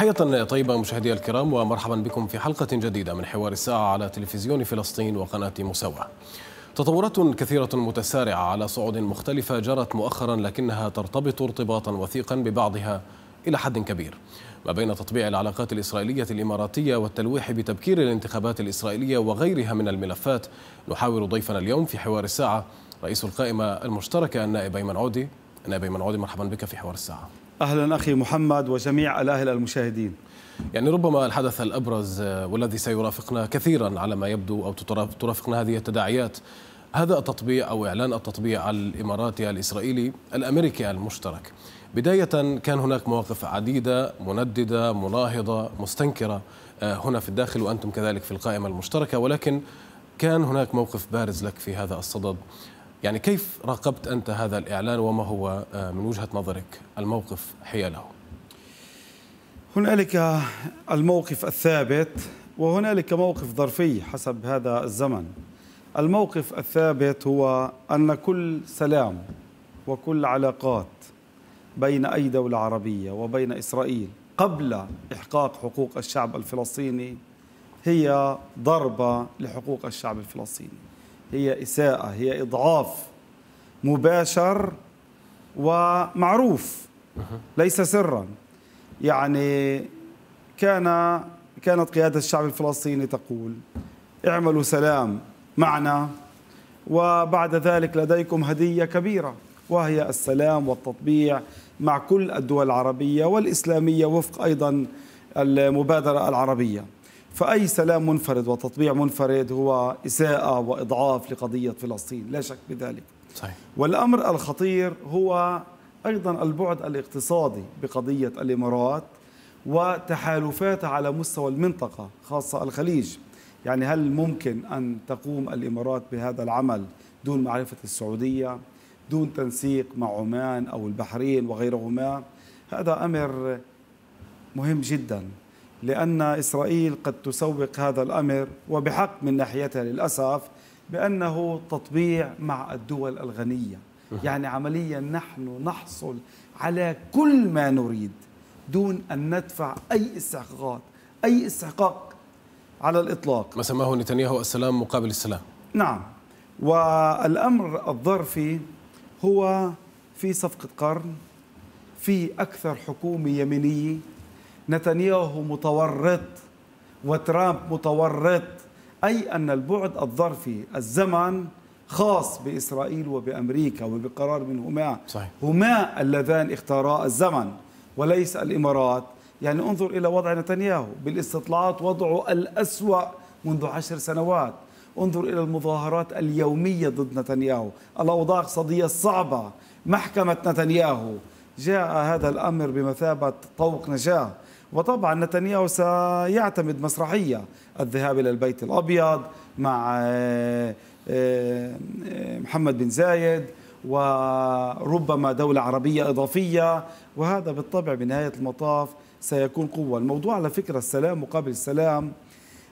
تحية طيبة مشاهدي الكرام ومرحبا بكم في حلقة جديدة من حوار الساعة على تلفزيون فلسطين وقناة مساواة تطورات كثيرة متسارعة على صعود مختلفة جرت مؤخرا لكنها ترتبط ارتباطا وثيقا ببعضها إلى حد كبير ما بين تطبيع العلاقات الإسرائيلية الإماراتية والتلويح بتبكير الانتخابات الإسرائيلية وغيرها من الملفات نحاور ضيفنا اليوم في حوار الساعة رئيس القائمة المشتركة النائب أيمن عودي النائب أيمن عودي مرحبا بك في حوار الساعة أهلا أخي محمد وجميع الأهل المشاهدين يعني ربما الحدث الأبرز آه، والذي سيرافقنا كثيرا على ما يبدو أو ترافقنا هذه التداعيات هذا التطبيع أو إعلان التطبيع الإماراتي الإسرائيلي الأمريكي المشترك بداية كان هناك مواقف عديدة منددة مناهضة مستنكرة آه، هنا في الداخل وأنتم كذلك في القائمة المشتركة ولكن كان هناك موقف بارز لك في هذا الصدد يعني كيف راقبت أنت هذا الإعلان وما هو آه، من وجهة نظرك الموقف حياله هنالك الموقف الثابت وهنالك موقف ظرفي حسب هذا الزمن الموقف الثابت هو أن كل سلام وكل علاقات بين أي دولة عربية وبين إسرائيل قبل إحقاق حقوق الشعب الفلسطيني هي ضربة لحقوق الشعب الفلسطيني هي إساءة هي إضعاف مباشر ومعروف ليس سرا يعني كان كانت قيادة الشعب الفلسطيني تقول اعملوا سلام معنا وبعد ذلك لديكم هدية كبيرة وهي السلام والتطبيع مع كل الدول العربية والإسلامية وفق أيضا المبادرة العربية فأي سلام منفرد وتطبيع منفرد هو إساءة وإضعاف لقضية فلسطين لا شك بذلك صحيح. والأمر الخطير هو أيضا البعد الاقتصادي بقضية الإمارات وتحالفاتها على مستوى المنطقة خاصة الخليج يعني هل ممكن أن تقوم الإمارات بهذا العمل دون معرفة السعودية دون تنسيق مع عمان أو البحرين وغيرهما هذا أمر مهم جداً لأن إسرائيل قد تسوق هذا الأمر وبحق من ناحيتها للأسف بأنه تطبيع مع الدول الغنية يعني عمليا نحن نحصل على كل ما نريد دون أن ندفع أي استحقاقات أي استحقاق على الإطلاق ما سماه نتنياهو السلام مقابل السلام نعم والأمر الظرفي هو في صفقة قرن في أكثر حكومة يمينية نتنياهو متورط وترامب متورط أي أن البعد الظرفي الزمن خاص بإسرائيل وبأمريكا وبقرار منهما صحيح. هما اللذان اختارا الزمن وليس الإمارات يعني انظر إلى وضع نتنياهو بالاستطلاعات وضعه الأسوأ منذ عشر سنوات انظر إلى المظاهرات اليومية ضد نتنياهو الأوضاع الاقتصادية الصعبة محكمة نتنياهو جاء هذا الأمر بمثابة طوق نجاة وطبعا نتنياهو سيعتمد مسرحية الذهاب إلى البيت الأبيض مع آه، آه، محمد بن زايد وربما دولة عربية إضافية وهذا بالطبع بنهاية المطاف سيكون قوة الموضوع على فكرة السلام مقابل السلام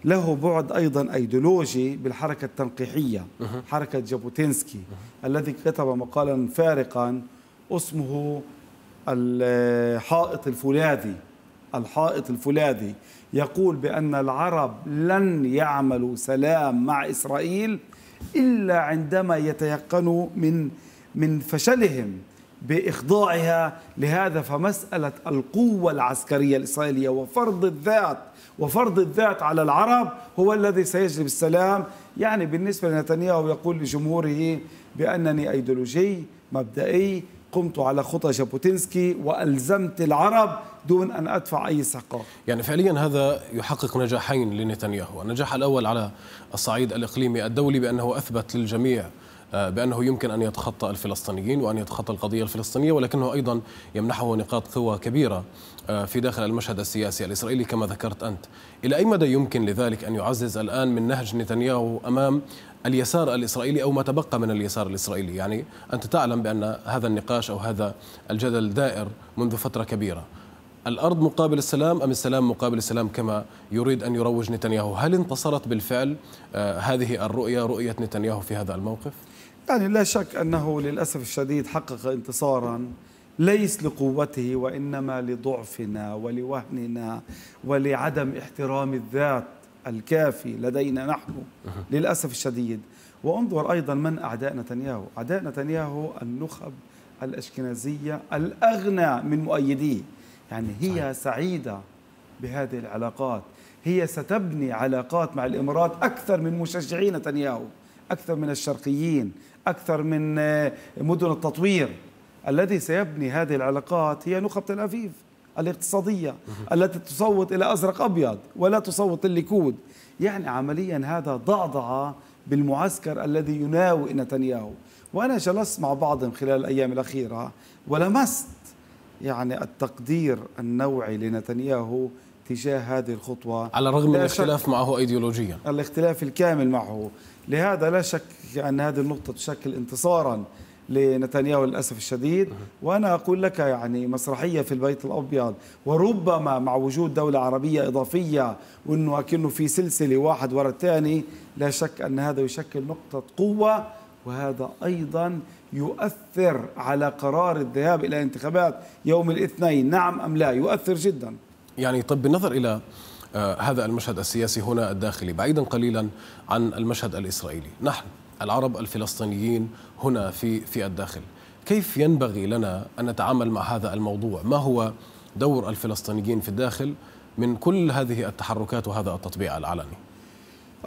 له بعد أيضا أيديولوجي بالحركة التنقيحية حركة جابوتينسكي الذي كتب مقالا فارقا اسمه الحائط الفولاذي الحائط الفولاذي يقول بأن العرب لن يعملوا سلام مع إسرائيل إلا عندما يتيقنوا من من فشلهم بإخضاعها لهذا فمسألة القوة العسكرية الإسرائيلية وفرض الذات وفرض الذات على العرب هو الذي سيجلب السلام يعني بالنسبة لنتنياهو يقول لجمهوره بأنني أيديولوجي مبدئي قمت على خطى جابوتينسكي والزمت العرب دون ان ادفع اي سقاف. يعني فعليا هذا يحقق نجاحين لنتنياهو، النجاح الاول على الصعيد الاقليمي الدولي بانه اثبت للجميع آه، بانه يمكن ان يتخطى الفلسطينيين وان يتخطى القضيه الفلسطينيه ولكنه ايضا يمنحه نقاط قوه كبيره آه، في داخل المشهد السياسي الاسرائيلي كما ذكرت انت. الى اي مدى يمكن لذلك ان يعزز الان من نهج نتنياهو امام اليسار الإسرائيلي أو ما تبقى من اليسار الإسرائيلي يعني أنت تعلم بأن هذا النقاش أو هذا الجدل دائر منذ فترة كبيرة الأرض مقابل السلام أم السلام مقابل السلام كما يريد أن يروج نتنياهو هل انتصرت بالفعل آه، هذه الرؤية رؤية نتنياهو في هذا الموقف؟ يعني لا شك أنه للأسف الشديد حقق انتصارا ليس لقوته وإنما لضعفنا ولوهننا ولعدم احترام الذات الكافي لدينا نحن للأسف الشديد وانظر أيضا من أعداء نتنياهو أعداء نتنياهو النخب الأشكنازية الأغنى من مؤيديه يعني هي سعيدة بهذه العلاقات هي ستبني علاقات مع الإمارات أكثر من مشجعي نتنياهو أكثر من الشرقيين أكثر من آه، مدن التطوير الذي سيبني هذه العلاقات هي نخب تل أبيب الاقتصادية التي تصوت إلى أزرق أبيض ولا تصوت الليكود يعني عمليا هذا ضعضع بالمعسكر الذي يناوئ نتنياهو وأنا جلست مع بعضهم خلال الأيام الأخيرة ولمست يعني التقدير النوعي لنتنياهو تجاه هذه الخطوة على الرغم من الاختلاف معه أيديولوجيا الاختلاف الكامل معه لهذا لا شك أن هذه النقطة تشكل انتصارا لنتنياهو للأسف الشديد وأنا أقول لك يعني مسرحية في البيت الأبيض وربما مع وجود دولة عربية إضافية وأنه أكنه في سلسلة واحد ورا الثاني لا شك أن هذا يشكل نقطة قوة وهذا أيضا يؤثر على قرار الذهاب إلى انتخابات يوم الاثنين نعم أم لا يؤثر جدا يعني طب بالنظر إلى آه، هذا المشهد السياسي هنا الداخلي بعيدا قليلا عن المشهد الإسرائيلي نحن العرب الفلسطينيين هنا في في الداخل كيف ينبغي لنا أن نتعامل مع هذا الموضوع ما هو دور الفلسطينيين في الداخل من كل هذه التحركات وهذا التطبيع العلني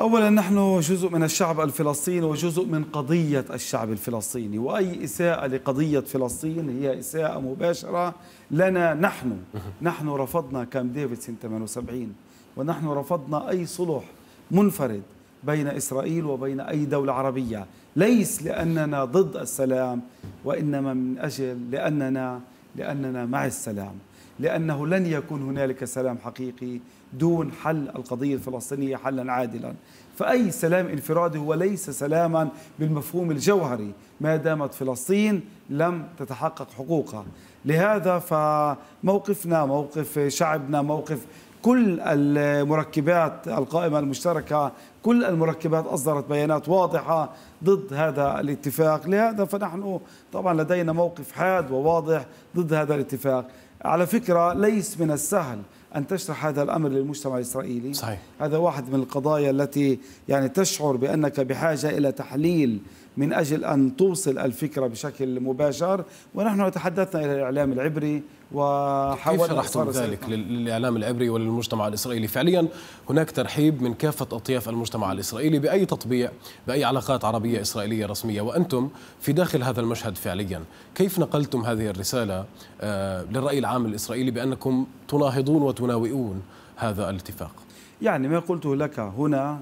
اولا نحن جزء من الشعب الفلسطيني وجزء من قضيه الشعب الفلسطيني واي اساءه لقضيه فلسطين هي اساءه مباشره لنا نحن نحن رفضنا كام ديفيد سنه 78 ونحن رفضنا اي صلح منفرد بين إسرائيل وبين أي دولة عربية ليس لأننا ضد السلام وإنما من أجل لأننا لأننا مع السلام لأنه لن يكون هنالك سلام حقيقي دون حل القضية الفلسطينية حلا عادلا فأي سلام انفرادي هو ليس سلاما بالمفهوم الجوهري ما دامت فلسطين لم تتحقق حقوقها لهذا فموقفنا موقف شعبنا موقف كل المركبات القائمة المشتركة كل المركبات أصدرت بيانات واضحة ضد هذا الاتفاق لهذا فنحن طبعا لدينا موقف حاد وواضح ضد هذا الاتفاق على فكرة ليس من السهل أن تشرح هذا الأمر للمجتمع الإسرائيلي صحيح. هذا واحد من القضايا التي يعني تشعر بأنك بحاجة إلى تحليل من أجل أن توصل الفكرة بشكل مباشر ونحن تحدثنا إلى الإعلام العبري وحاولنا كيف شرحتم ذلك للاعلام العبري وللمجتمع الاسرائيلي؟ فعليا هناك ترحيب من كافه اطياف المجتمع الاسرائيلي باي تطبيع باي علاقات عربيه اسرائيليه رسميه وانتم في داخل هذا المشهد فعليا، كيف نقلتم هذه الرساله آه، للراي العام الاسرائيلي بانكم تناهضون وتناوئون هذا الاتفاق؟ يعني ما قلته لك هنا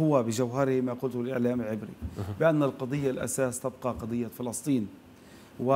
هو بجوهره ما قلته الاعلام العبري بان القضيه الاساس تبقى قضيه فلسطين و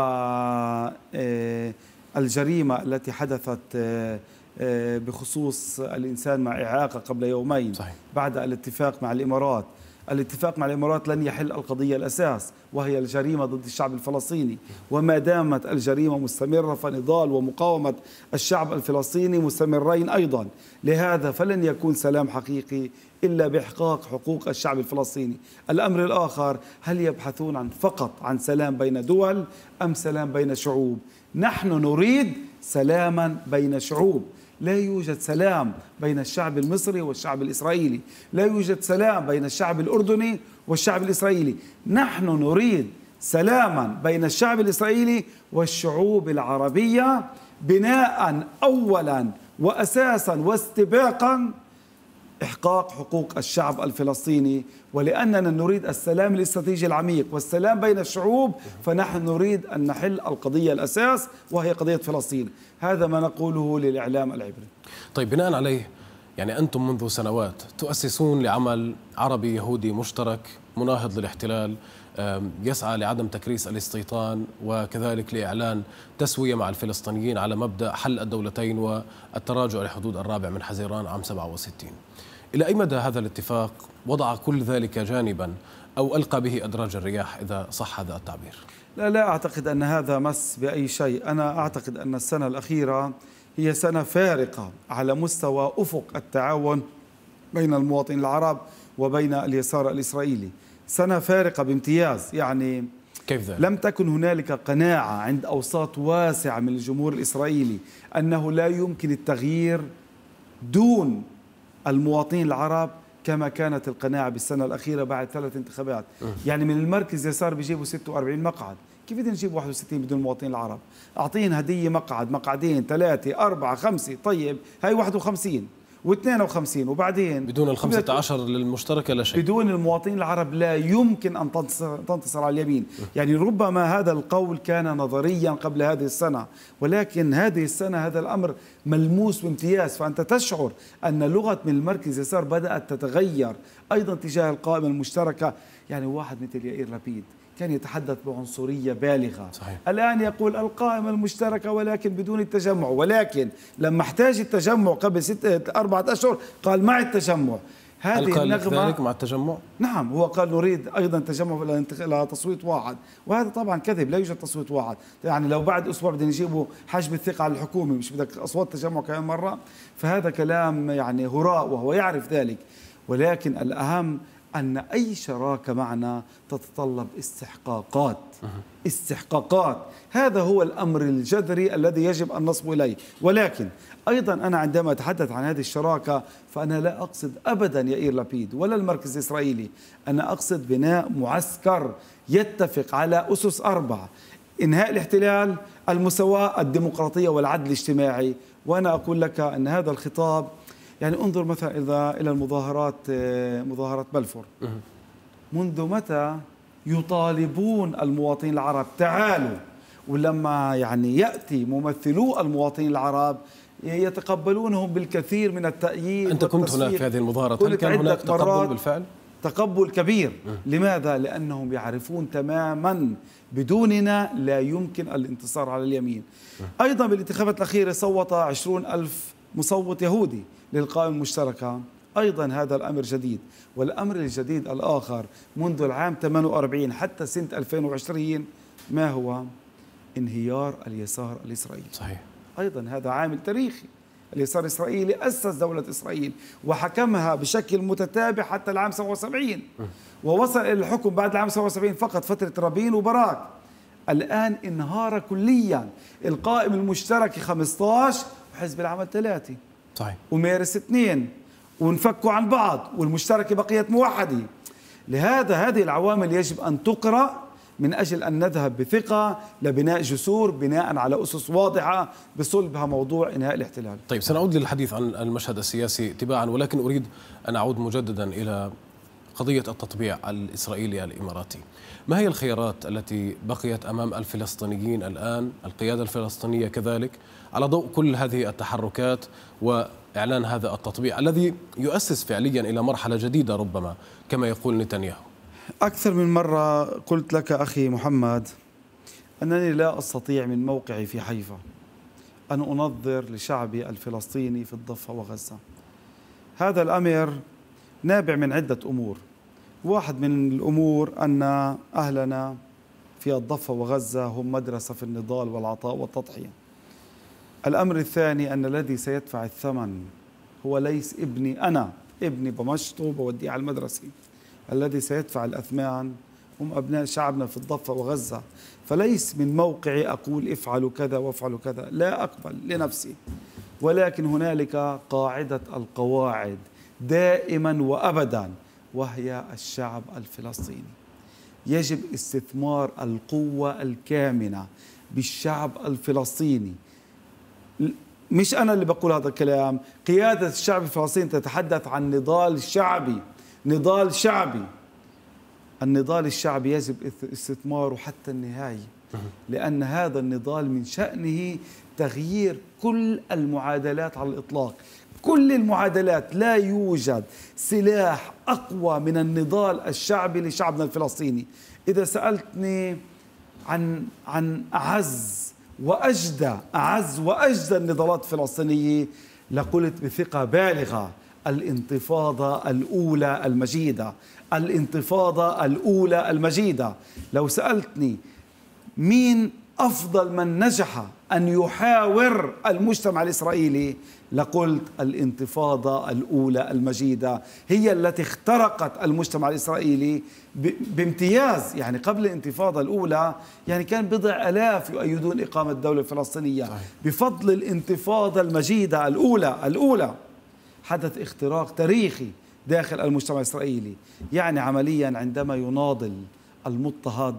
آه، الجريمة التي حدثت آه، آه، بخصوص الإنسان مع إعاقة قبل يومين صحيح. بعد الاتفاق مع الإمارات الاتفاق مع الإمارات لن يحل القضية الأساس وهي الجريمة ضد الشعب الفلسطيني وما دامت الجريمة مستمرة فنضال ومقاومة الشعب الفلسطيني مستمرين أيضا لهذا فلن يكون سلام حقيقي إلا بإحقاق حقوق الشعب الفلسطيني الأمر الآخر هل يبحثون عن فقط عن سلام بين دول أم سلام بين شعوب نحن نريد سلاما بين شعوب لا يوجد سلام بين الشعب المصري والشعب الإسرائيلي لا يوجد سلام بين الشعب الأردني والشعب الإسرائيلي نحن نريد سلاما بين الشعب الإسرائيلي والشعوب العربية بناء أولا وأساسا واستباقا إحقاق حقوق الشعب الفلسطيني ولأننا نريد السلام الاستراتيجي العميق والسلام بين الشعوب فنحن نريد أن نحل القضية الأساس وهي قضية فلسطين هذا ما نقوله للإعلام العبري طيب بناء عليه يعني أنتم منذ سنوات تؤسسون لعمل عربي يهودي مشترك مناهض للاحتلال يسعى لعدم تكريس الاستيطان وكذلك لإعلان تسوية مع الفلسطينيين على مبدأ حل الدولتين والتراجع لحدود الرابع من حزيران عام 67 إلى أي مدى هذا الاتفاق وضع كل ذلك جانبا أو ألقى به أدراج الرياح إذا صح هذا التعبير لا لا أعتقد أن هذا مس بأي شيء أنا أعتقد أن السنة الأخيرة هي سنة فارقة على مستوى أفق التعاون بين المواطنين العرب وبين اليسار الإسرائيلي سنة فارقة بامتياز يعني كيف ذلك؟ لم تكن هنالك قناعة عند أوساط واسعة من الجمهور الإسرائيلي أنه لا يمكن التغيير دون المواطنين العرب كما كانت القناعة بالسنة الأخيرة بعد ثلاث انتخابات أه. يعني من المركز يسار بيجيبوا 46 مقعد كيف بدنا نجيب 61 بدون المواطنين العرب أعطيهم هدية مقعد مقعدين ثلاثة أربعة خمسة طيب هاي 51 و52 وبعدين بدون ال 15 للمشتركه لا شيء بدون المواطنين العرب لا يمكن ان تنتصر, على اليمين يعني ربما هذا القول كان نظريا قبل هذه السنه ولكن هذه السنه هذا الامر ملموس بامتياز فانت تشعر ان لغه من المركز يسار بدات تتغير ايضا تجاه القائمه المشتركه يعني واحد مثل يائير لبيد كان يتحدث بعنصرية بالغة صحيح. الآن يقول القائمة المشتركة ولكن بدون التجمع ولكن لما احتاج التجمع قبل ست أربعة أشهر قال مع التجمع هذه هل قال النغمة ذلك مع التجمع؟ نعم هو قال نريد أيضا تجمع لتصويت تصويت واحد وهذا طبعا كذب لا يوجد تصويت واحد يعني لو بعد أسبوع بدنا نجيبه حجم الثقة على الحكومة مش بدك أصوات تجمع كمان مرة فهذا كلام يعني هراء وهو يعرف ذلك ولكن الأهم أن أي شراكة معنا تتطلب استحقاقات استحقاقات هذا هو الأمر الجذري الذي يجب أن نصب إليه ولكن أيضا أنا عندما أتحدث عن هذه الشراكة فأنا لا أقصد أبدا يا إير لابيد ولا المركز الإسرائيلي أنا أقصد بناء معسكر يتفق على أسس أربعة إنهاء الاحتلال المساواة الديمقراطية والعدل الاجتماعي وأنا أقول لك أن هذا الخطاب يعني انظر مثلا إذا إلى المظاهرات آه، مظاهرة بلفور منذ متى يطالبون المواطنين العرب تعالوا ولما يعني يأتي ممثلو المواطنين العرب يتقبلونهم بالكثير من التأييد أنت كنت هناك في هذه المظاهرات هل كان هناك تقبل بالفعل؟ تقبل كبير لماذا؟ لأنهم يعرفون تماما بدوننا لا يمكن الانتصار على اليمين أيضا بالانتخابات الأخيرة صوت عشرون ألف مصوت يهودي للقائمة المشتركة أيضا هذا الأمر جديد والأمر الجديد الآخر منذ العام 48 حتى سنة 2020 ما هو انهيار اليسار الإسرائيلي صحيح أيضا هذا عامل تاريخي اليسار الإسرائيلي أسس دولة إسرائيل وحكمها بشكل متتابع حتى العام 77 ووصل إلى الحكم بعد العام 77 فقط فترة رابين وبراك الآن انهار كليا القائم المشترك 15 حزب العمل ثلاثة صحيح طيب. ومارس اثنين ونفكوا عن بعض والمشتركة بقيت موحدة لهذا هذه العوامل يجب أن تقرأ من أجل أن نذهب بثقة لبناء جسور بناء على أسس واضحة بصلبها موضوع إنهاء الاحتلال طيب سنعود للحديث عن المشهد السياسي تباعا ولكن أريد أن أعود مجددا إلى قضية التطبيع الإسرائيلي الإماراتي ما هي الخيارات التي بقيت امام الفلسطينيين الان القياده الفلسطينيه كذلك على ضوء كل هذه التحركات واعلان هذا التطبيع الذي يؤسس فعليا الى مرحله جديده ربما كما يقول نتنياهو اكثر من مره قلت لك اخي محمد انني لا استطيع من موقعي في حيفا ان انظر لشعبي الفلسطيني في الضفه وغزه هذا الامر نابع من عده امور واحد من الأمور أن أهلنا في الضفة وغزة هم مدرسة في النضال والعطاء والتضحية الأمر الثاني أن الذي سيدفع الثمن هو ليس ابني أنا ابني بمشطه وبوديه على المدرسة الذي سيدفع الأثمان هم أبناء شعبنا في الضفة وغزة فليس من موقعي أقول افعلوا كذا وافعلوا كذا لا أقبل لنفسي ولكن هنالك قاعدة القواعد دائما وأبدا وهي الشعب الفلسطيني يجب استثمار القوة الكامنة بالشعب الفلسطيني مش أنا اللي بقول هذا الكلام قيادة الشعب الفلسطيني تتحدث عن نضال شعبي نضال شعبي النضال الشعبي يجب استثماره حتى النهاية لأن هذا النضال من شأنه تغيير كل المعادلات على الإطلاق كل المعادلات لا يوجد سلاح أقوى من النضال الشعبي لشعبنا الفلسطيني إذا سألتني عن عن أعز وأجدى أعز وأجدى النضالات الفلسطينية لقلت بثقة بالغة الانتفاضة الأولى المجيدة الانتفاضة الأولى المجيدة لو سألتني مين أفضل من نجح أن يحاور المجتمع الإسرائيلي لقلت الانتفاضة الأولى المجيدة هي التي اخترقت المجتمع الإسرائيلي بامتياز يعني قبل الانتفاضة الأولى يعني كان بضع ألاف يؤيدون إقامة الدولة الفلسطينية بفضل الانتفاضة المجيدة الأولى الأولى حدث اختراق تاريخي داخل المجتمع الإسرائيلي يعني عمليا عندما يناضل المضطهد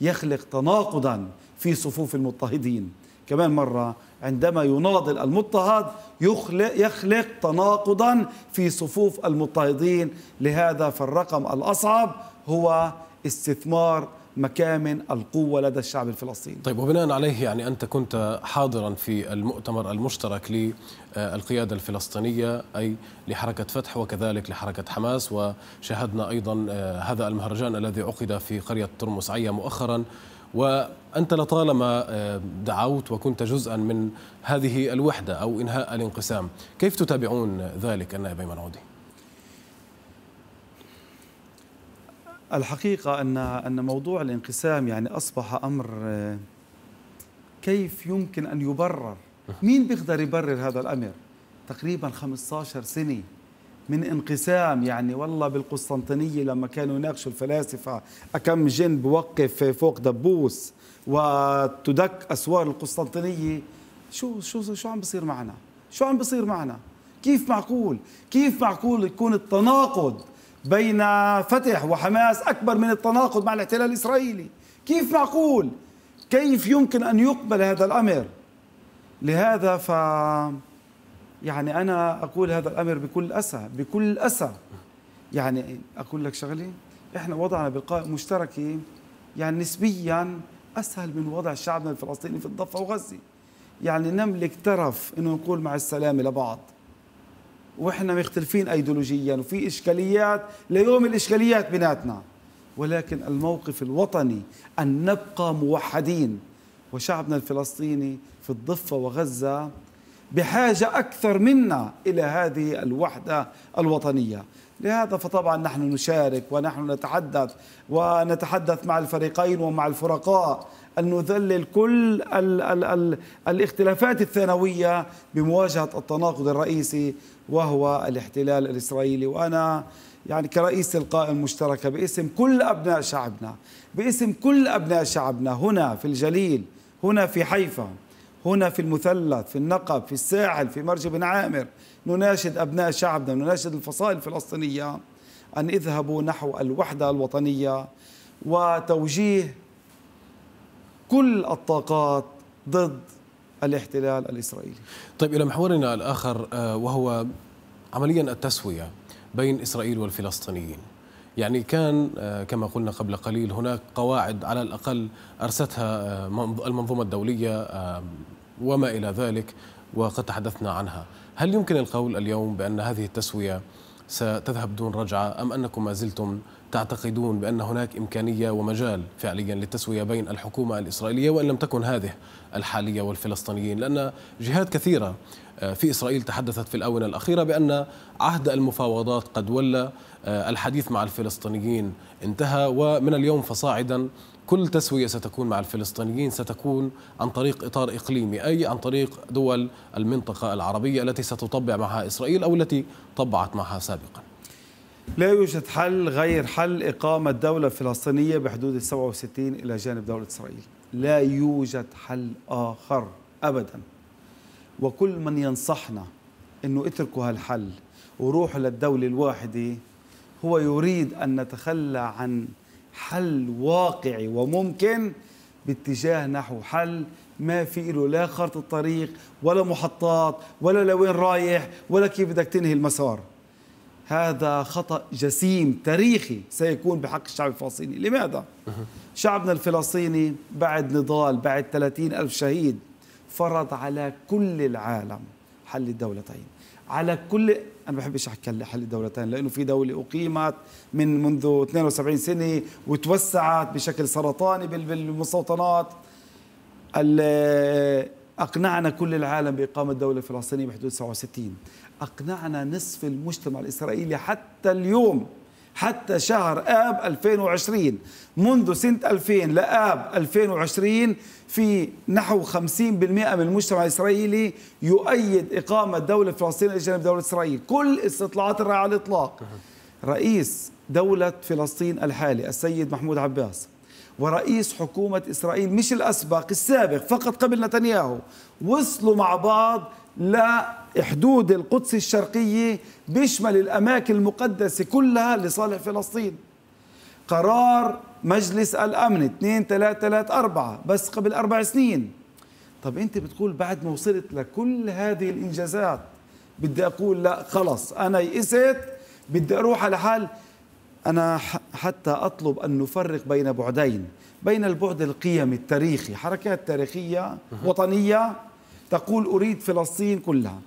يخلق تناقضا في صفوف المضطهدين كمان مرة عندما يناضل المضطهد يخلق, يخلق تناقضا في صفوف المضطهدين لهذا فالرقم الأصعب هو استثمار مكامن القوة لدى الشعب الفلسطيني طيب وبناء عليه يعني أنت كنت حاضرا في المؤتمر المشترك للقيادة الفلسطينية أي لحركة فتح وكذلك لحركة حماس وشاهدنا أيضا آه، هذا المهرجان الذي عقد في قرية ترمس عية مؤخرا وأنت لطالما آه، دعوت وكنت جزءا من هذه الوحدة أو إنهاء الانقسام كيف تتابعون ذلك النائب أيمن عودي؟ الحقيقة أن أن موضوع الانقسام يعني أصبح أمر آه، كيف يمكن أن يبرر؟ مين بيقدر يبرر هذا الأمر؟ تقريبا 15 سنة من انقسام يعني والله بالقسطنطينية لما كانوا يناقشوا الفلاسفة أكم جن بوقف فوق دبوس وتدك أسوار القسطنطينية شو شو شو عم بصير معنا شو عم بصير معنا كيف معقول كيف معقول يكون التناقض بين فتح وحماس أكبر من التناقض مع الاحتلال الإسرائيلي كيف معقول كيف يمكن أن يقبل هذا الأمر لهذا ف يعني أنا أقول هذا الأمر بكل أسى بكل أسى يعني أقول لك شغلة إحنا وضعنا بلقاء مشتركة يعني نسبيا أسهل من وضع شعبنا الفلسطيني في الضفة وغزة يعني نملك ترف إنه نقول مع السلامة لبعض وإحنا مختلفين أيديولوجيا وفي إشكاليات ليوم الإشكاليات بيناتنا ولكن الموقف الوطني أن نبقى موحدين وشعبنا الفلسطيني في الضفة وغزة بحاجة أكثر منا إلى هذه الوحدة الوطنية لهذا فطبعا نحن نشارك ونحن نتحدث ونتحدث مع الفريقين ومع الفرقاء أن نذلل كل ال ال ال الاختلافات الثانوية بمواجهة التناقض الرئيسي وهو الاحتلال الإسرائيلي وأنا يعني كرئيس القائمة المشتركة باسم كل أبناء شعبنا باسم كل أبناء شعبنا هنا في الجليل هنا في حيفا هنا في المثلث في النقب في الساحل في مرج بن عامر نناشد أبناء شعبنا نناشد الفصائل الفلسطينية أن اذهبوا نحو الوحدة الوطنية وتوجيه كل الطاقات ضد الاحتلال الإسرائيلي طيب إلى محورنا الآخر آه، وهو عمليا التسوية بين إسرائيل والفلسطينيين يعني كان آه، كما قلنا قبل قليل هناك قواعد على الأقل أرستها آه، المنظومة الدولية وما إلى ذلك وقد تحدثنا عنها هل يمكن القول اليوم بأن هذه التسوية ستذهب دون رجعة أم أنكم ما زلتم تعتقدون بأن هناك إمكانية ومجال فعليا للتسوية بين الحكومة الإسرائيلية وإن لم تكن هذه الحالية والفلسطينيين لأن جهات كثيرة آه، في إسرائيل تحدثت في الآونة الأخيرة بأن عهد المفاوضات قد ولى آه، الحديث مع الفلسطينيين انتهى ومن اليوم فصاعدا كل تسوية ستكون مع الفلسطينيين ستكون عن طريق إطار إقليمي أي عن طريق دول المنطقة العربية التي ستطبع معها إسرائيل أو التي طبعت معها سابقا لا يوجد حل غير حل إقامة دولة فلسطينية بحدود 67 إلى جانب دولة إسرائيل لا يوجد حل آخر أبدا وكل من ينصحنا أنه اتركوا هالحل وروحوا للدولة الواحدة هو يريد أن نتخلى عن حل واقعي وممكن باتجاه نحو حل ما في له لا خرط الطريق ولا محطات ولا لوين رايح ولا كيف بدك تنهي المسار هذا خطأ جسيم تاريخي سيكون بحق الشعب الفلسطيني لماذا؟ شعبنا الفلسطيني بعد نضال بعد 30 ألف شهيد فرض على كل العالم حل الدولتين على كل انا ما بحبش احكي هلا حل دولتين لانه في دوله اقيمت من منذ 72 سنه وتوسعت بشكل سرطاني بالمستوطنات اقنعنا كل العالم باقامه دوله فلسطينيه بحدود 67 اقنعنا نصف المجتمع الاسرائيلي حتى اليوم حتى شهر آب 2020 منذ سنة 2000 لآب 2020 في نحو 50% من المجتمع الإسرائيلي يؤيد إقامة دولة فلسطين جانب دولة إسرائيل كل استطلاعات الرأي على الإطلاق رئيس دولة فلسطين الحالي السيد محمود عباس ورئيس حكومة إسرائيل مش الأسبق السابق فقط قبل نتنياهو وصلوا مع بعض لا حدود القدس الشرقية بيشمل الأماكن المقدسة كلها لصالح فلسطين قرار مجلس الأمن 2334 بس قبل أربع سنين طب أنت بتقول بعد ما وصلت لكل هذه الإنجازات بدي أقول لا خلص أنا يئست بدي أروح على حال أنا حتى أطلب أن نفرق بين بعدين بين البعد القيمي التاريخي حركات تاريخية وطنية تقول أريد فلسطين كلها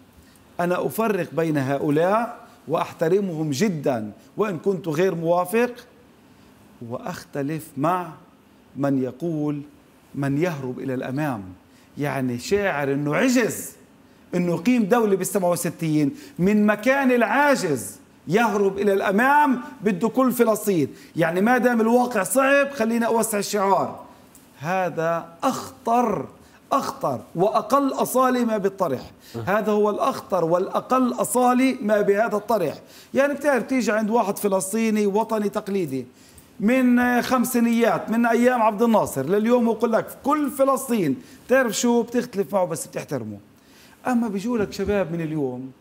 أنا أفرق بين هؤلاء وأحترمهم جدا وإن كنت غير موافق وأختلف مع من يقول من يهرب إلى الأمام يعني شاعر أنه عجز أنه يقيم دولة بال بال67 من مكان العاجز يهرب إلى الأمام بده كل فلسطين يعني ما دام الواقع صعب خلينا أوسع الشعار هذا أخطر أخطر وأقل أصالة ما بالطرح هذا هو الأخطر والأقل أصالة ما بهذا الطرح يعني بتعرف تيجي عند واحد فلسطيني وطني تقليدي من خمسينيات من أيام عبد الناصر لليوم يقول لك كل فلسطين تعرف شو بتختلف معه بس بتحترمه أما بيجوا لك شباب من اليوم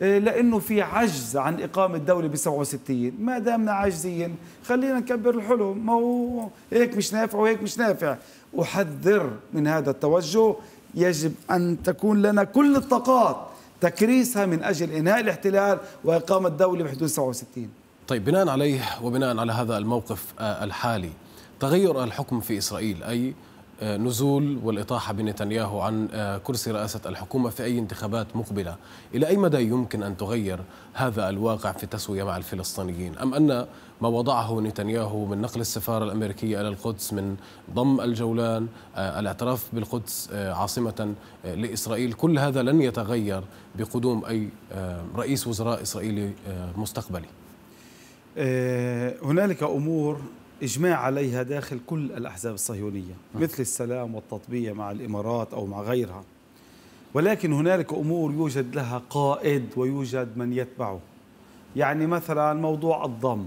آه، لانه في عجز عن اقامه دوله ب 67 ما دامنا عاجزين خلينا نكبر الحلم ما هو هيك مش نافع وهيك مش نافع أحذر من هذا التوجه يجب أن تكون لنا كل الطاقات تكريسها من أجل إنهاء الاحتلال وإقامة دولة بحدود 67 طيب بناء عليه وبناء على هذا الموقف آه، الحالي تغير الحكم في إسرائيل أي آه، نزول والإطاحة بنتنياهو عن آه، كرسي رئاسة الحكومة في أي انتخابات مقبلة إلى أي مدى يمكن أن تغير هذا الواقع في تسوية مع الفلسطينيين أم أن ما وضعه نتنياهو من نقل السفارة الأمريكية إلى القدس من ضم الجولان آه، الاعتراف بالقدس آه، عاصمة آه، لإسرائيل كل هذا لن يتغير بقدوم أي رئيس وزراء إسرائيلي مستقبلي هنالك أمور إجماع عليها داخل كل الأحزاب الصهيونية نعم. مثل السلام والتطبيع مع الإمارات أو مع غيرها ولكن هنالك أمور يوجد لها قائد ويوجد من يتبعه يعني مثلا موضوع الضم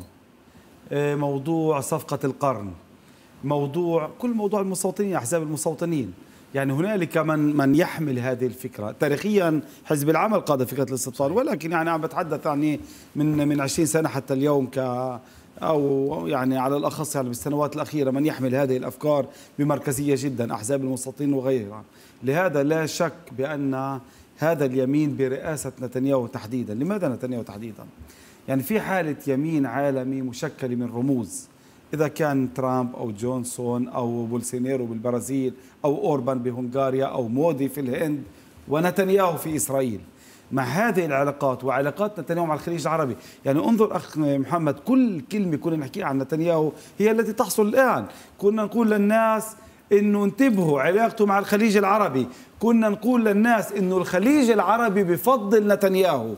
آه، موضوع صفقة القرن موضوع كل موضوع المستوطنين أحزاب المستوطنين يعني هنالك من من يحمل هذه الفكره تاريخيا حزب العمل قاد فكره الاستبطال ولكن يعني عم بتحدث يعني من من 20 سنه حتى اليوم ك او يعني على الاخص يعني بالسنوات الاخيره من يحمل هذه الافكار بمركزيه جدا احزاب المستوطنين وغيرها لهذا لا شك بان هذا اليمين برئاسه نتنياهو تحديدا لماذا نتنياهو تحديدا يعني في حالة يمين عالمي مشكلة من رموز إذا كان ترامب أو جونسون أو بولسينيرو بالبرازيل أو أوربان بهنغاريا أو مودي في الهند ونتنياهو في إسرائيل مع هذه العلاقات وعلاقات نتنياهو مع الخليج العربي يعني انظر أخ محمد كل كلمة كنا نحكيها عن نتنياهو هي التي تحصل الآن كنا نقول للناس انه انتبهوا علاقته مع الخليج العربي كنا نقول للناس انه الخليج العربي بفضل نتنياهو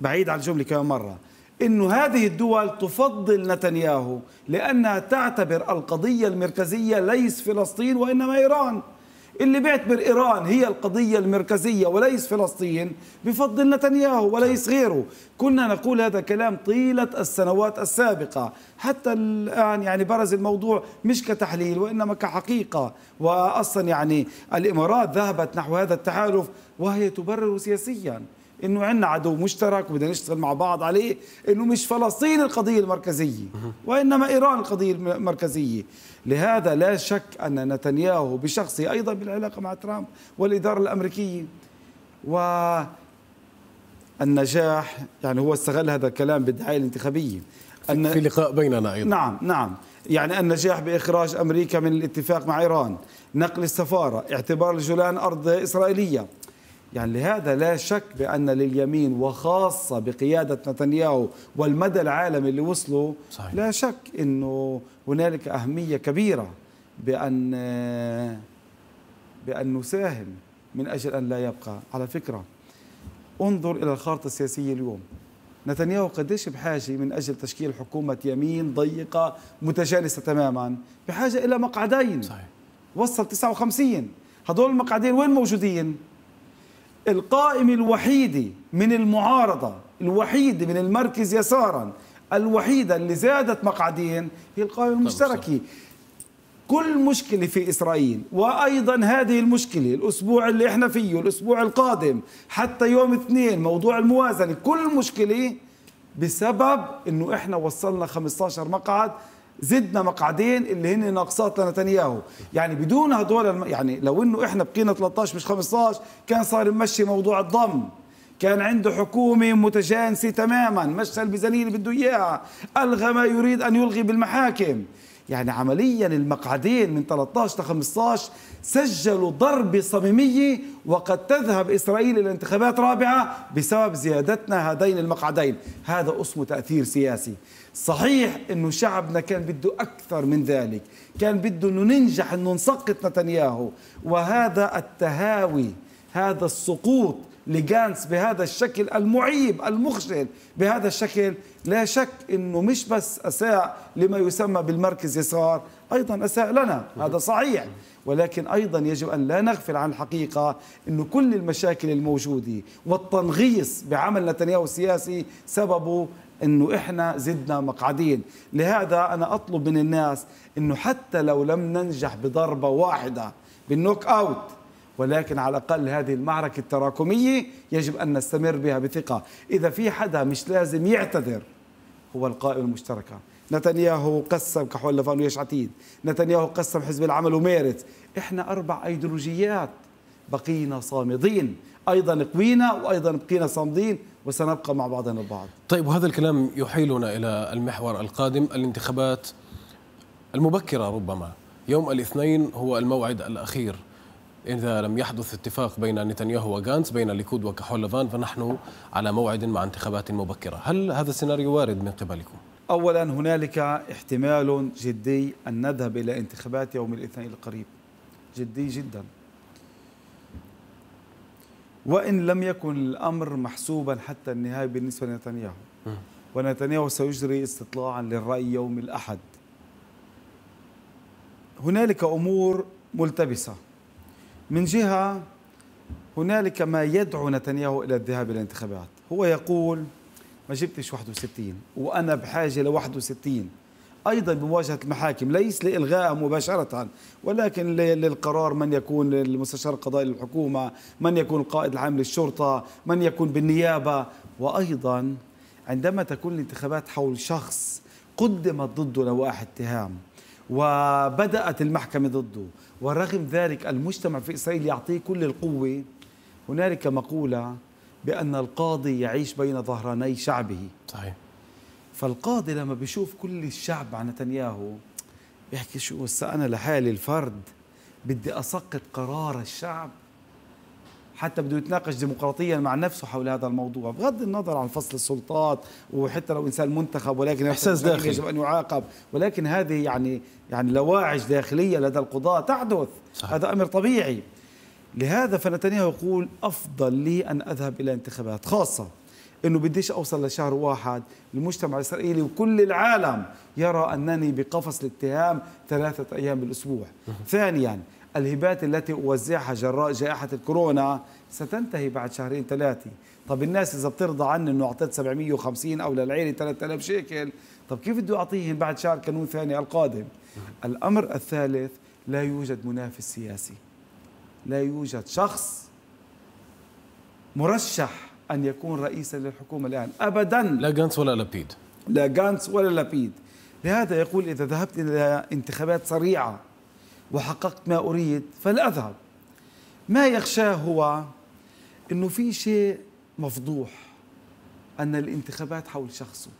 بعيد عن الجمله كمان مره أن هذه الدول تفضل نتنياهو لأنها تعتبر القضية المركزية ليس فلسطين وإنما إيران اللي بيعتبر إيران هي القضية المركزية وليس فلسطين بفضل نتنياهو وليس غيره كنا نقول هذا كلام طيلة السنوات السابقة حتى الآن يعني برز الموضوع مش كتحليل وإنما كحقيقة وأصلا يعني الإمارات ذهبت نحو هذا التحالف وهي تبرر سياسياً انه عندنا عدو مشترك وبدنا نشتغل مع بعض عليه انه مش فلسطين القضيه المركزيه وانما ايران القضيه المركزيه لهذا لا شك ان نتنياهو بشخصه ايضا بالعلاقه مع ترامب والاداره الامريكيه و النجاح يعني هو استغل هذا الكلام بالدعايه الانتخابيه أن في لقاء بيننا ايضا نعم نعم يعني النجاح باخراج امريكا من الاتفاق مع ايران نقل السفاره اعتبار الجولان ارض اسرائيليه يعني لهذا لا شك بأن لليمين وخاصة بقيادة نتنياهو والمدى العالمي اللي وصلوا صحيح. لا شك أنه هنالك أهمية كبيرة بأن بأن نساهم من أجل أن لا يبقى على فكرة انظر إلى الخارطة السياسية اليوم نتنياهو قديش بحاجة من أجل تشكيل حكومة يمين ضيقة متجانسة تماما بحاجة إلى مقعدين صحيح. وصل 59 هدول المقعدين وين موجودين؟ القائم الوحيد من المعارضة الوحيد من المركز يسارا الوحيدة اللي زادت مقعدين هي القائم طيب، المشتركي كل مشكلة في إسرائيل وأيضا هذه المشكلة الأسبوع اللي إحنا فيه الأسبوع القادم حتى يوم اثنين موضوع الموازنة كل مشكلة بسبب أنه إحنا وصلنا 15 مقعد زدنا مقعدين اللي هن ناقصات لنتنياهو يعني بدون هدول يعني لو انه احنا بقينا 13 مش 15 كان صار يمشي موضوع الضم كان عنده حكومة متجانسة تماما مشى الميزانية اللي بده إياها ألغى ما يريد أن يلغي بالمحاكم يعني عمليا المقعدين من 13 ل 15 سجلوا ضربة صميمية وقد تذهب إسرائيل إلى انتخابات رابعة بسبب زيادتنا هذين المقعدين هذا اسمه تأثير سياسي صحيح انه شعبنا كان بده اكثر من ذلك كان بده انه ننجح انه نسقط نتنياهو وهذا التهاوي هذا السقوط لجانس بهذا الشكل المعيب المخجل بهذا الشكل لا شك انه مش بس اساء لما يسمى بالمركز يسار ايضا اساء لنا هذا صحيح ولكن ايضا يجب ان لا نغفل عن الحقيقه انه كل المشاكل الموجوده والتنغيص بعمل نتنياهو السياسي سببه انه احنا زدنا مقعدين لهذا انا اطلب من الناس انه حتى لو لم ننجح بضربه واحده بالنوك اوت ولكن على الأقل هذه المعركة التراكمية يجب أن نستمر بها بثقة إذا في حدا مش لازم يعتذر هو القائمة المشتركة نتنياهو قسم كحول لفان ويش عتيد نتنياهو قسم حزب العمل وميرت إحنا أربع أيديولوجيات بقينا صامدين أيضا قوينا وأيضا بقينا صامدين وسنبقى مع بعضنا البعض طيب وهذا الكلام يحيلنا إلى المحور القادم الانتخابات المبكرة ربما يوم الاثنين هو الموعد الأخير إذا لم يحدث اتفاق بين نتنياهو وغانس بين الليكود وكحول لافان فنحن على موعد مع انتخابات مبكرة هل هذا السيناريو وارد من قبلكم؟ أولا هنالك احتمال جدي أن نذهب إلى انتخابات يوم الاثنين القريب جدي جدا وإن لم يكن الأمر محسوبا حتى النهاية بالنسبة لنتنياهو ونتنياهو سيجري استطلاعا للرأي يوم الأحد هنالك أمور ملتبسة من جهة هنالك ما يدعو نتنياهو إلى الذهاب إلى الانتخابات هو يقول ما جبتش 61 وأنا بحاجة ل 61 أيضا بمواجهة المحاكم ليس لالغاء مباشرة ولكن للقرار من يكون المستشار القضائي للحكومة من يكون القائد العام للشرطة من يكون بالنيابة وأيضا عندما تكون الانتخابات حول شخص قدمت ضده لوائح اتهام وبدأت المحكمة ضده ورغم ذلك المجتمع في إسرائيل يعطيه كل القوة هنالك مقولة بأن القاضي يعيش بين ظهراني شعبه صحيح فالقاضي لما بيشوف كل الشعب عن نتنياهو بيحكي شو هسه انا لحالي الفرد بدي اسقط قرار الشعب حتى بده يتناقش ديمقراطيا مع نفسه حول هذا الموضوع بغض النظر عن فصل السلطات وحتى لو انسان منتخب ولكن احساس داخلي يجب ان يعاقب ولكن هذه يعني يعني لواعج داخليه لدى القضاه تحدث صحيح. هذا امر طبيعي لهذا فنتنياهو يقول افضل لي ان اذهب الى انتخابات خاصه انه بديش اوصل لشهر واحد المجتمع الاسرائيلي وكل العالم يرى انني بقفص الاتهام ثلاثه ايام بالاسبوع ثانيا الهبات التي اوزعها جراء جائحه الكورونا ستنتهي بعد شهرين ثلاثه طب الناس اذا بترضى عني انه اعطيت 750 او للعيله 3000 شيكل طب كيف بدي اعطيهم بعد شهر كانون ثاني القادم الامر الثالث لا يوجد منافس سياسي لا يوجد شخص مرشح أن يكون رئيسا للحكومة الآن أبدا لا جانس ولا لابيد لا جانس ولا لابيد لهذا يقول إذا ذهبت إلى انتخابات سريعة وحققت ما أريد فلا أذهب ما يخشاه هو أنه في شيء مفضوح أن الانتخابات حول شخصه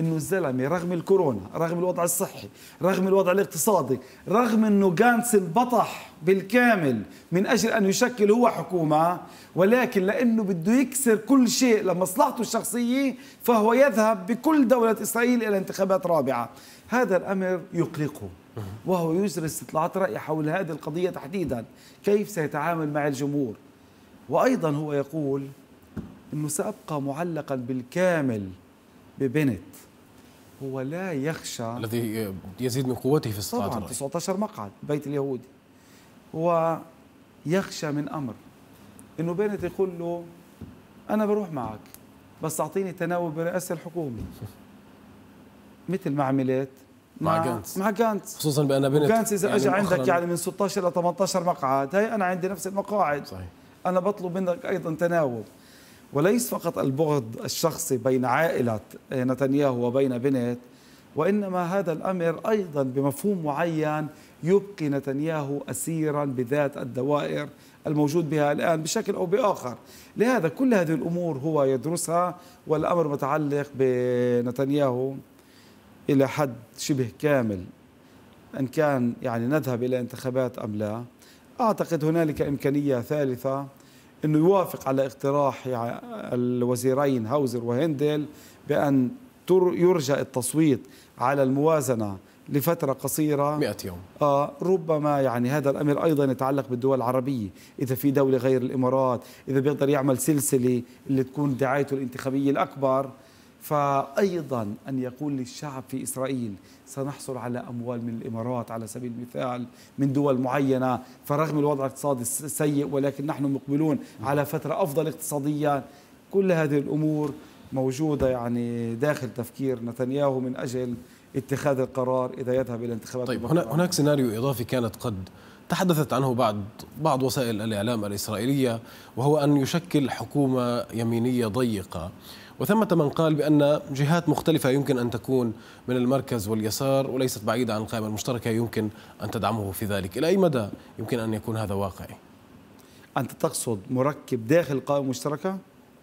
انه الزلمه رغم الكورونا رغم الوضع الصحي رغم الوضع الاقتصادي رغم انه جانس انبطح بالكامل من اجل ان يشكل هو حكومه ولكن لانه بده يكسر كل شيء لمصلحته الشخصيه فهو يذهب بكل دوله اسرائيل الى انتخابات رابعه هذا الامر يقلقه وهو يجري استطلاعات راي حول هذه القضيه تحديدا كيف سيتعامل مع الجمهور وايضا هو يقول انه سابقى معلقا بالكامل ببنت هو لا يخشى الذي يزيد من قوته في الصلاة طبعا 19 مقعد بيت اليهودي هو يخشى من أمر إنه بنت يقول له أنا بروح معك بس أعطيني تناوب برئاسة الحكومة مثل ما عملت مع, مع جانس مع جانس خصوصا بأن بنت جانس إذا يعني أجى عندك يعني من 16 إلى 18 مقعد هي أنا عندي نفس المقاعد صحيح أنا بطلب منك أيضا تناوب وليس فقط البغض الشخصي بين عائلة نتنياهو وبين بنت وإنما هذا الأمر أيضا بمفهوم معين يبقي نتنياهو أسيرا بذات الدوائر الموجود بها الآن بشكل أو بآخر لهذا كل هذه الأمور هو يدرسها والأمر متعلق بنتنياهو إلى حد شبه كامل إن كان يعني نذهب إلى انتخابات أم لا أعتقد هنالك إمكانية ثالثة أنه يوافق على اقتراح يعني الوزيرين هاوزر وهندل بأن يرجى التصويت على الموازنة لفترة قصيرة 100 يوم آه ربما يعني هذا الأمر أيضا يتعلق بالدول العربية إذا في دولة غير الإمارات إذا بيقدر يعمل سلسلة اللي تكون دعايته الانتخابية الأكبر فأيضا أن يقول للشعب في إسرائيل سنحصل على أموال من الإمارات على سبيل المثال من دول معينة فرغم الوضع الاقتصادي السيء ولكن نحن مقبلون على فترة أفضل اقتصاديا كل هذه الأمور موجودة يعني داخل تفكير نتنياهو من أجل اتخاذ القرار إذا يذهب إلى انتخابات طيب المقرار. هناك سيناريو إضافي كانت قد تحدثت عنه بعض بعض وسائل الإعلام الإسرائيلية وهو أن يشكل حكومة يمينية ضيقة وثمة من قال بأن جهات مختلفة يمكن أن تكون من المركز واليسار وليست بعيدة عن القائمة المشتركة يمكن أن تدعمه في ذلك إلى أي مدى يمكن أن يكون هذا واقعي؟ أنت تقصد مركب داخل القائمة المشتركة؟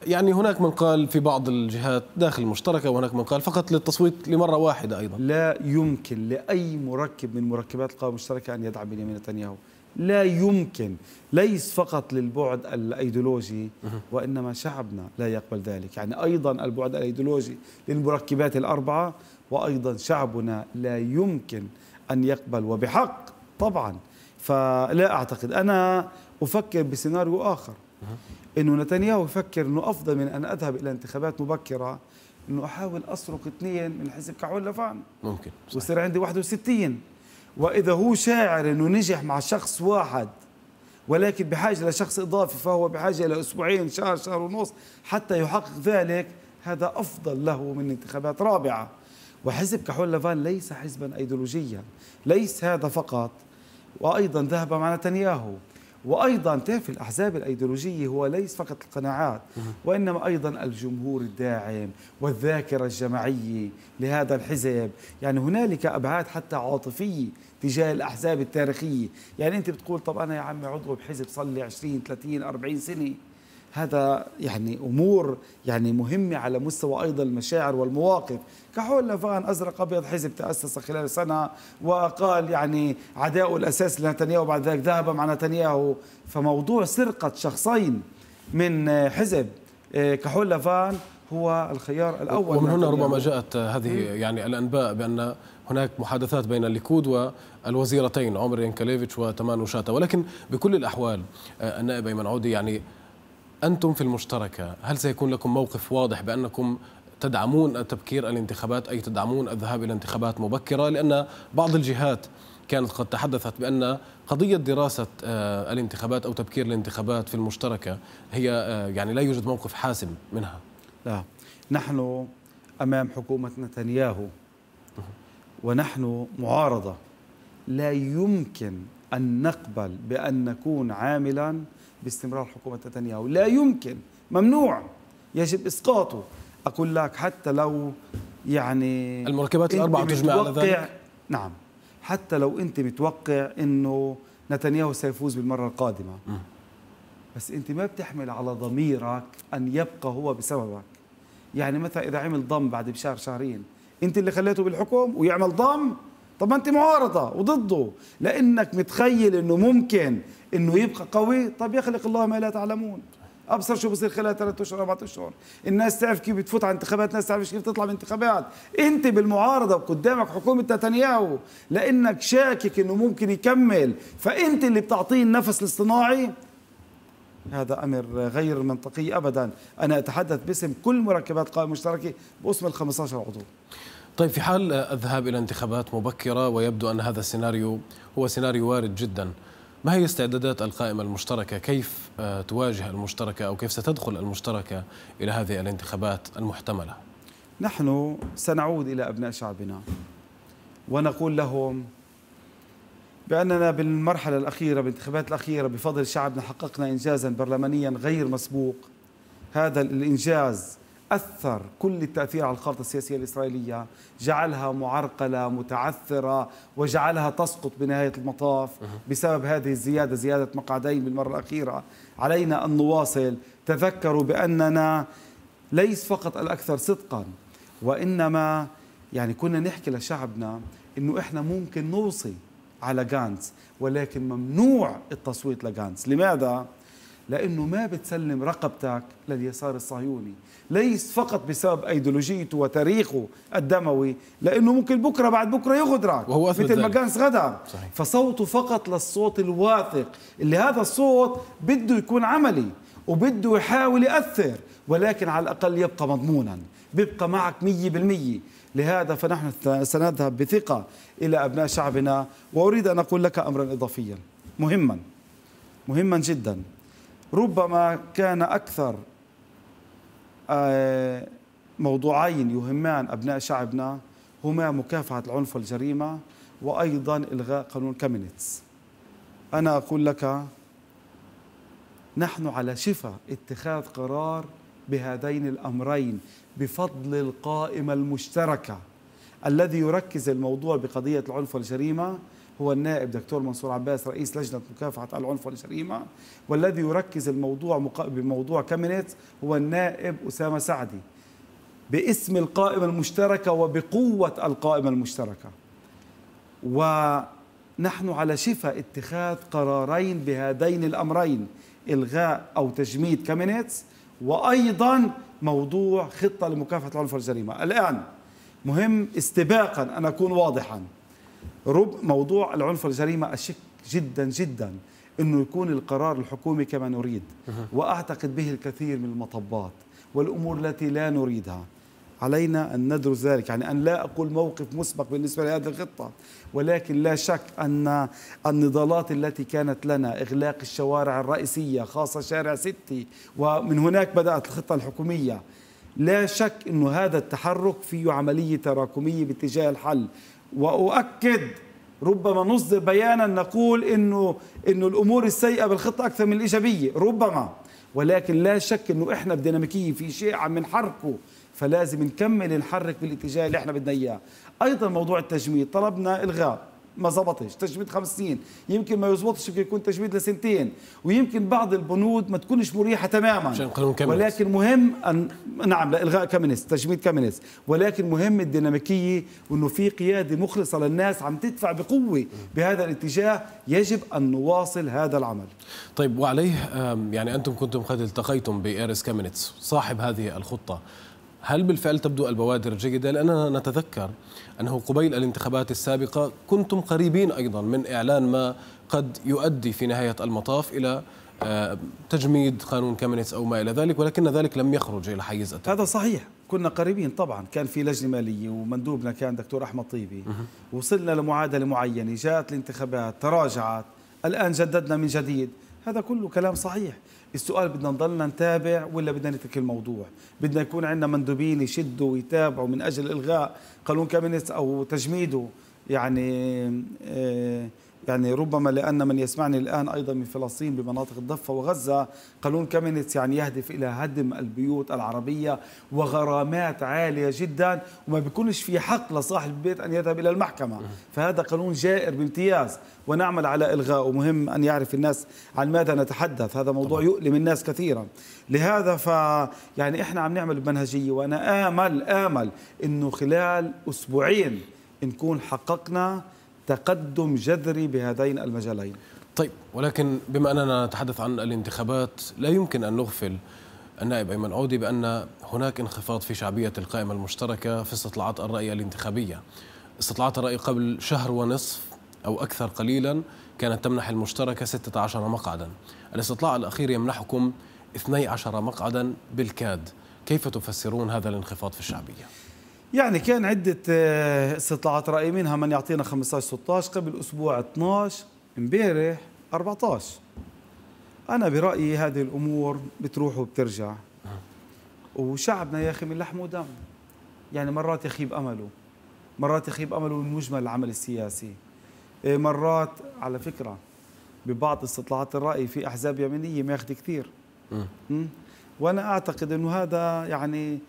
يعني هناك من قال في بعض الجهات داخل المشتركة وهناك من قال فقط للتصويت لمرة واحدة أيضا لا يمكن لأي مركب من مركبات القائمة المشتركة أن يدعم بنيامين نتنياهو لا يمكن ليس فقط للبعد الايديولوجي وانما شعبنا لا يقبل ذلك يعني ايضا البعد الايديولوجي للمركبات الاربعه وايضا شعبنا لا يمكن ان يقبل وبحق طبعا فلا اعتقد انا افكر بسيناريو اخر انه نتنياهو يفكر انه افضل من ان اذهب الى انتخابات مبكره انه احاول اسرق اثنين من حزب كحول لفان ممكن صحيح. ويصير عندي 61 واذا هو شاعر انه نجح مع شخص واحد ولكن بحاجه لشخص اضافي فهو بحاجه الى اسبوعين شهر شهر ونص حتى يحقق ذلك هذا افضل له من انتخابات رابعه وحزب كحول لافان ليس حزبا ايديولوجيا ليس هذا فقط وايضا ذهب مع نتنياهو وايضا تهف الاحزاب الايديولوجيه هو ليس فقط القناعات وانما ايضا الجمهور الداعم والذاكره الجماعيه لهذا الحزب، يعني هنالك ابعاد حتى عاطفيه تجاه الاحزاب التاريخيه، يعني انت بتقول طب انا يا عمي عضو بحزب صار لي 20 30 40 سنه هذا يعني أمور يعني مهمة على مستوى أيضا المشاعر والمواقف كحول لفان أزرق أبيض حزب تأسس خلال سنة وقال يعني عداء الأساس لنتنياهو بعد ذلك ذهب مع نتنياهو فموضوع سرقة شخصين من حزب آه، كحول لفان هو الخيار الأول ومن هنا ربما جاءت هذه يعني الأنباء بأن هناك محادثات بين الليكود والوزيرتين عمر ينكليفيتش وتمانو شاتا ولكن بكل الأحوال آه، النائب أيمن عودي يعني أنتم في المشتركة هل سيكون لكم موقف واضح بأنكم تدعمون تبكير الانتخابات أي تدعمون الذهاب إلى انتخابات مبكرة لأن بعض الجهات كانت قد تحدثت بأن قضية دراسة آه، الانتخابات أو تبكير الانتخابات في المشتركة هي آه، يعني لا يوجد موقف حاسم منها لا نحن أمام حكومة نتنياهو ونحن معارضة لا يمكن أن نقبل بأن نكون عاملاً باستمرار حكومة نتنياهو لا يمكن ممنوع يجب إسقاطه أقول لك حتى لو يعني المركبات الأربعة تجمع على ذلك نعم حتى لو أنت متوقع أنه نتنياهو سيفوز بالمرة القادمة م. بس أنت ما بتحمل على ضميرك أن يبقى هو بسببك يعني مثلا إذا عمل ضم بعد بشهر شهرين أنت اللي خليته بالحكم ويعمل ضم طب ما انت معارضه وضده لانك متخيل انه ممكن انه يبقى قوي طب يخلق الله ما لا تعلمون ابصر شو بصير خلال ثلاث اشهر اربع اشهر الناس تعرف كيف بتفوت على انتخابات الناس تعرف كيف تطلع من انتخابات انت بالمعارضه وقدامك حكومه نتنياهو لانك شاكك انه ممكن يكمل فانت اللي بتعطيه النفس الاصطناعي هذا امر غير منطقي ابدا انا اتحدث باسم كل مركبات قائمه مشتركه باسم ال 15 عضو طيب في حال الذهاب إلى انتخابات مبكرة ويبدو أن هذا السيناريو هو سيناريو وارد جدا ما هي استعدادات القائمة المشتركة كيف آه، تواجه المشتركة أو كيف ستدخل المشتركة إلى هذه الانتخابات المحتملة نحن سنعود إلى أبناء شعبنا ونقول لهم بأننا بالمرحلة الأخيرة بالانتخابات الأخيرة بفضل شعبنا حققنا إنجازا برلمانيا غير مسبوق هذا الإنجاز أثر كل التأثير على الخارطة السياسية الإسرائيلية جعلها معرقلة متعثرة وجعلها تسقط بنهاية المطاف بسبب هذه الزيادة زيادة مقعدين بالمرة الأخيرة علينا أن نواصل تذكروا بأننا ليس فقط الأكثر صدقا وإنما يعني كنا نحكي لشعبنا أنه إحنا ممكن نوصي على جانز ولكن ممنوع التصويت لجانز لماذا؟ لأنه ما بتسلم رقبتك لليسار الصهيوني ليس فقط بسبب ايديولوجيته وتاريخه الدموي لانه ممكن بكره بعد بكره يغدرك وهو مثل ما كان غدا صحيح. فصوته فقط للصوت الواثق اللي هذا الصوت بده يكون عملي وبده يحاول ياثر ولكن على الاقل يبقى مضمونا بيبقى معك 100% لهذا فنحن سنذهب بثقه الى ابناء شعبنا واريد ان اقول لك امرا اضافيا مهما مهما جدا ربما كان اكثر آه، موضوعين يهمان أبناء شعبنا هما مكافحة العنف والجريمة وأيضا إلغاء قانون كامينتس أنا أقول لك نحن على شفا اتخاذ قرار بهذين الأمرين بفضل القائمة المشتركة الذي يركز الموضوع بقضية العنف والجريمة هو النائب دكتور منصور عباس رئيس لجنة مكافحة العنف والجريمة والذي يركز الموضوع بموضوع كامينيت هو النائب أسامة سعدي باسم القائمة المشتركة وبقوة القائمة المشتركة ونحن على شفة اتخاذ قرارين بهذين الأمرين إلغاء أو تجميد كامينيت وأيضا موضوع خطة لمكافحة العنف والجريمة الآن مهم استباقا أن أكون واضحا رب موضوع العنف والجريمه اشك جدا جدا انه يكون القرار الحكومي كما نريد واعتقد به الكثير من المطبات والامور التي لا نريدها علينا ان ندرس ذلك يعني ان لا اقول موقف مسبق بالنسبه لهذه الخطه ولكن لا شك ان النضالات التي كانت لنا اغلاق الشوارع الرئيسيه خاصه شارع ستي ومن هناك بدات الخطه الحكوميه لا شك انه هذا التحرك فيه عمليه تراكميه باتجاه الحل واؤكد ربما نصدر بيانا نقول انه انه الامور السيئه بالخطه اكثر من الايجابيه ربما ولكن لا شك انه احنا بديناميكيه في شيء عم نحركه فلازم نكمل نحرك بالاتجاه اللي احنا بدنا اياه ايضا موضوع التجميد طلبنا الغاء ما زبطش تجميد خمس سنين يمكن ما يزبطش يمكن يكون تجميد لسنتين ويمكن بعض البنود ما تكونش مريحه تماما عشان قانون ولكن مهم أن نعم لالغاء كامينس تجميد كامينس ولكن مهم الديناميكيه وانه في قياده مخلصه للناس عم تدفع بقوه بهذا الاتجاه يجب ان نواصل هذا العمل طيب وعليه يعني انتم كنتم قد التقيتم بإيرس كامينتس صاحب هذه الخطه هل بالفعل تبدو البوادر جيده لاننا نتذكر أنه قبيل الانتخابات السابقة كنتم قريبين أيضا من إعلان ما قد يؤدي في نهاية المطاف إلى آه، تجميد قانون كامينيتس أو ما إلى ذلك ولكن ذلك لم يخرج إلى حيز التنفيذ هذا صحيح كنا قريبين طبعا كان في لجنه ماليه ومندوبنا كان دكتور احمد طيبي وصلنا لمعادله معينه جاءت الانتخابات تراجعت الان جددنا من جديد هذا كله كلام صحيح السؤال بدنا نضلنا نتابع ولا بدنا نترك الموضوع بدنا يكون عندنا مندوبين يشدوا ويتابعوا من أجل إلغاء قانون كابينت أو تجميده يعني آه يعني ربما لأن من يسمعني الآن أيضا من فلسطين بمناطق الضفة وغزة قانون كامينتس يعني يهدف إلى هدم البيوت العربية وغرامات عالية جدا وما بيكونش في حق لصاحب البيت أن يذهب إلى المحكمة فهذا قانون جائر بامتياز ونعمل على إلغاء ومهم أن يعرف الناس عن ماذا نتحدث هذا موضوع طبعا. يؤلم الناس كثيرا لهذا ف يعني إحنا عم نعمل بمنهجية وأنا آمل آمل أنه خلال أسبوعين نكون حققنا تقدم جذري بهذين المجالين طيب ولكن بما أننا نتحدث عن الانتخابات لا يمكن أن نغفل النائب أيمن عودي بأن هناك انخفاض في شعبية القائمة المشتركة في استطلاعات الرأي الانتخابية استطلاعات الرأي قبل شهر ونصف أو أكثر قليلا كانت تمنح المشتركة 16 مقعدا الاستطلاع الأخير يمنحكم 12 مقعدا بالكاد كيف تفسرون هذا الانخفاض في الشعبية؟ يعني كان عدة آه، استطلاعات رأي منها من يعطينا 15 16 قبل أسبوع 12 امبارح 14 أنا برأيي هذه الأمور بتروح وبترجع وشعبنا يا أخي من لحم ودم يعني مرات يخيب أمله مرات يخيب أمله من مجمل العمل السياسي آه، مرات على فكرة ببعض استطلاعات الرأي في أحزاب يمنية ماخذ كثير وأنا أعتقد أنه هذا يعني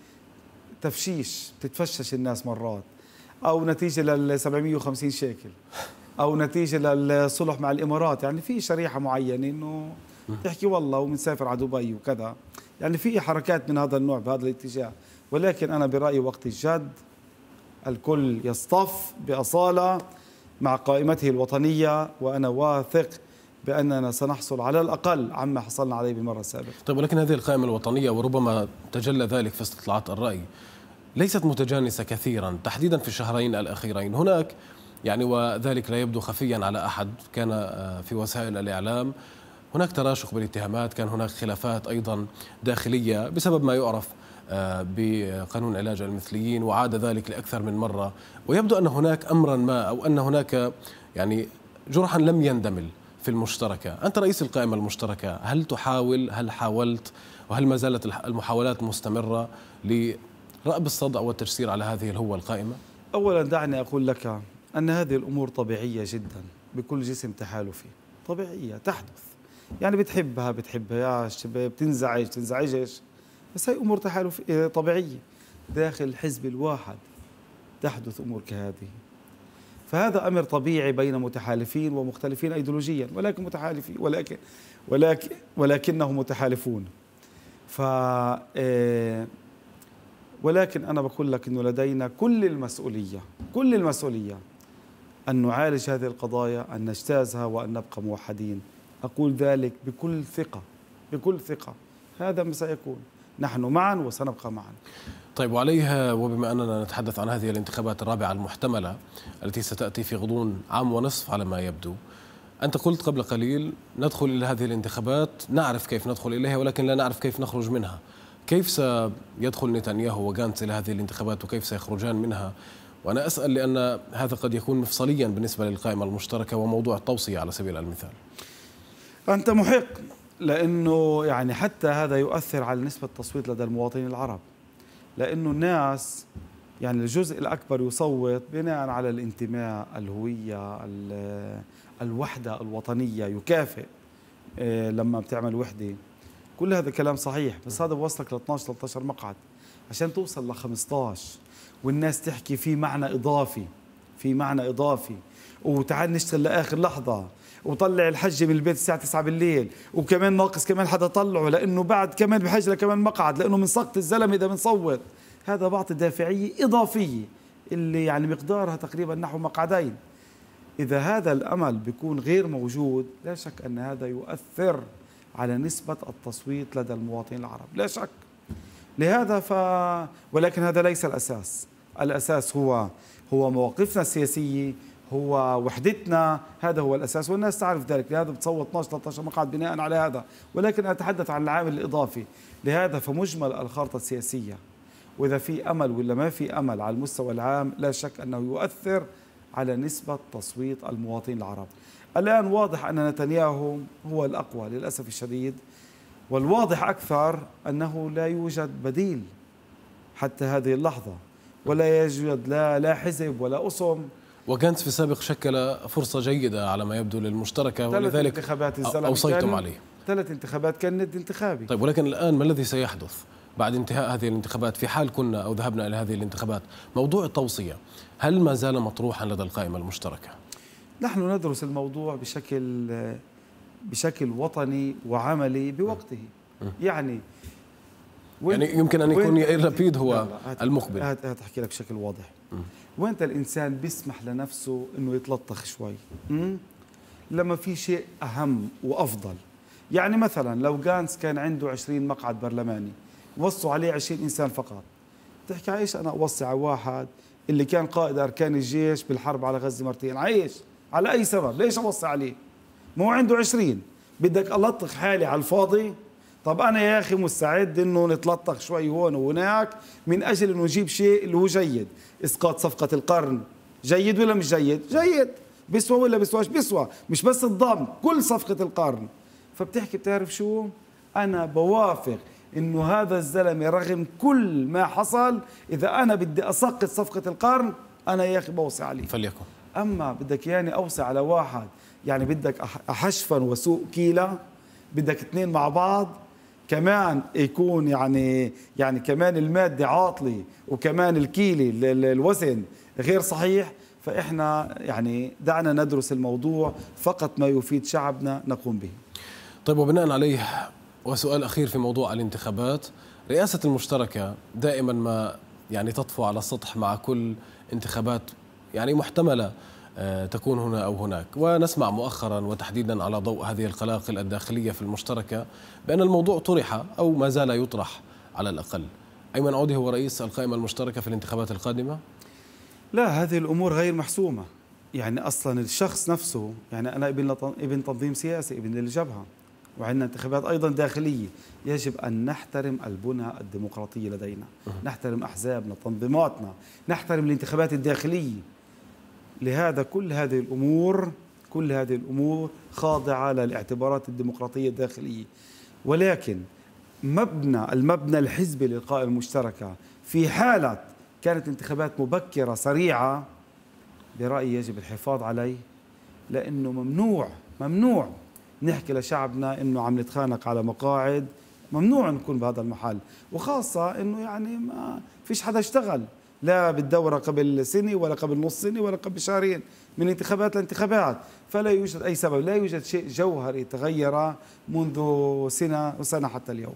تفشيش بتتفشش الناس مرات او نتيجه لل 750 شيكل او نتيجه للصلح مع الامارات يعني في شريحه معينه انه تحكي والله وبنسافر على دبي وكذا يعني في حركات من هذا النوع بهذا الاتجاه ولكن انا برايي وقت الجد الكل يصطف باصاله مع قائمته الوطنيه وانا واثق باننا سنحصل على الاقل عما حصلنا عليه بالمره السابقه. طيب ولكن هذه القائمه الوطنيه وربما تجلى ذلك في استطلاعات الراي ليست متجانسة كثيرا تحديدا في الشهرين الأخيرين هناك يعني وذلك لا يبدو خفيا على أحد كان آه، في وسائل الإعلام هناك تراشق بالاتهامات كان هناك خلافات أيضا داخلية بسبب ما يعرف آه، بقانون علاج المثليين وعاد ذلك لأكثر من مرة ويبدو أن هناك أمرا ما أو أن هناك يعني جرحا لم يندمل في المشتركة أنت رئيس القائمة المشتركة هل تحاول هل حاولت وهل ما زالت المحاولات مستمرة رأب الصدع والتجسير على هذه الهوة القائمة؟ أولا دعني أقول لك أن هذه الأمور طبيعية جدا بكل جسم تحالفي طبيعية تحدث يعني بتحبها بتحبها يا شباب بتنزعج تنزعجش بس هي أمور تحالف آه، طبيعية داخل الحزب الواحد تحدث أمور كهذه فهذا أمر طبيعي بين متحالفين ومختلفين أيديولوجيا ولكن متحالفين ولكن ولكن ولكنهم متحالفون ف آه، ولكن أنا بقول لك أنه لدينا كل المسؤولية كل المسؤولية أن نعالج هذه القضايا أن نجتازها وأن نبقى موحدين أقول ذلك بكل ثقة بكل ثقة هذا ما سيكون نحن معا وسنبقى معا طيب وعليها وبما أننا نتحدث عن هذه الانتخابات الرابعة المحتملة التي ستأتي في غضون عام ونصف على ما يبدو أنت قلت قبل قليل ندخل إلى هذه الانتخابات نعرف كيف ندخل إليها ولكن لا نعرف كيف نخرج منها كيف سيدخل نتنياهو وغانتس إلى هذه الانتخابات وكيف سيخرجان منها وأنا أسأل لأن هذا قد يكون مفصليا بالنسبة للقائمة المشتركة وموضوع التوصية على سبيل المثال أنت محق لأنه يعني حتى هذا يؤثر على نسبة التصويت لدى المواطنين العرب لأنه الناس يعني الجزء الأكبر يصوت بناء على الانتماء الهوية الوحدة الوطنية يكافئ آه، لما بتعمل وحدة كل هذا كلام صحيح بس هذا بوصلك ل 12 13 مقعد عشان توصل ل 15 والناس تحكي في معنى اضافي في معنى اضافي وتعال نشتغل لاخر لحظه وطلع الحجه من البيت الساعه 9 بالليل وكمان ناقص كمان حدا طلعه لانه بعد كمان بحاجه لكمان مقعد لانه بنسقط الزلمه اذا بنصوت هذا بعطي دافعيه اضافيه اللي يعني مقدارها تقريبا نحو مقعدين إذا هذا الأمل بيكون غير موجود لا شك أن هذا يؤثر على نسبة التصويت لدى المواطنين العرب لا شك لهذا ف ولكن هذا ليس الأساس الأساس هو هو مواقفنا السياسية هو وحدتنا هذا هو الأساس والناس تعرف ذلك لهذا بتصوت 12 13 مقعد بناء على هذا ولكن أتحدث عن العامل الإضافي لهذا فمجمل الخارطة السياسية وإذا في أمل ولا ما في أمل على المستوى العام لا شك أنه يؤثر على نسبة تصويت المواطنين العرب الآن واضح أن نتنياهو هو الأقوى للأسف الشديد والواضح أكثر أنه لا يوجد بديل حتى هذه اللحظة ولا يوجد لا, لا حزب ولا أصم وجانس في السابق شكل فرصة جيدة على ما يبدو للمشتركة ولذلك انتخابات أوصيتم عليه ثلاث انتخابات كان ند انتخابي طيب ولكن الآن ما الذي سيحدث بعد انتهاء هذه الانتخابات في حال كنا أو ذهبنا إلى هذه الانتخابات موضوع التوصية هل ما زال مطروحا لدى القائمة المشتركة؟ نحن ندرس الموضوع بشكل بشكل وطني وعملي بوقته يعني يعني يمكن ان يكون يائر لبيد هو المقبل هات احكي لك بشكل واضح وين الانسان بيسمح لنفسه انه يتلطخ شوي لما في شيء اهم وافضل يعني مثلا لو جانس كان عنده 20 مقعد برلماني وصوا عليه 20 انسان فقط تحكي عايش انا اوصي على واحد اللي كان قائد اركان الجيش بالحرب على غزه مرتين عايش على أي سبب ليش أوصي عليه ما هو عنده عشرين بدك ألطخ حالي على الفاضي طب أنا يا أخي مستعد أنه نتلطخ شوي هون وهناك من أجل أنه نجيب شيء اللي هو جيد إسقاط صفقة القرن جيد ولا مش جيد جيد بيسوى ولا بيسواش بيسوى مش بس الضم كل صفقة القرن فبتحكي بتعرف شو أنا بوافق انه هذا الزلمه رغم كل ما حصل اذا انا بدي اسقط صفقه القرن انا يا اخي بوصي عليه فليكن اما بدك اوصي يعني اوسع واحد يعني بدك احشفا وسوق كيلا بدك اثنين مع بعض كمان يكون يعني يعني كمان الماده عاطله وكمان الكيله الوزن غير صحيح فاحنا يعني دعنا ندرس الموضوع فقط ما يفيد شعبنا نقوم به طيب وبناء عليه وسؤال اخير في موضوع الانتخابات رئاسه المشتركه دائما ما يعني تطفو على السطح مع كل انتخابات يعني محتملة آه، تكون هنا أو هناك ونسمع مؤخرا وتحديدا على ضوء هذه القلاقل الداخلية في المشتركة بأن الموضوع طرح أو ما زال يطرح على الأقل أيمن عودي هو رئيس القائمة المشتركة في الانتخابات القادمة لا هذه الأمور غير محسومة يعني أصلا الشخص نفسه يعني أنا ابن ابن تنظيم سياسي ابن الجبهة وعندنا انتخابات أيضا داخلية يجب أن نحترم البنى الديمقراطية لدينا نحترم أحزابنا تنظيماتنا نحترم الانتخابات الداخلية لهذا كل هذه الأمور كل هذه الأمور خاضعة للاعتبارات الديمقراطية الداخلية ولكن مبنى المبنى الحزبي للقائمة المشتركة في حالة كانت انتخابات مبكرة سريعة برأيي يجب الحفاظ عليه لأنه ممنوع ممنوع نحكي لشعبنا أنه عم نتخانق على مقاعد ممنوع نكون بهذا المحل وخاصة أنه يعني ما فيش حدا اشتغل لا بالدورة قبل سنة ولا قبل نص سنة ولا قبل شهرين من انتخابات لانتخابات فلا يوجد أي سبب لا يوجد شيء جوهري تغير منذ سنة وسنة حتى اليوم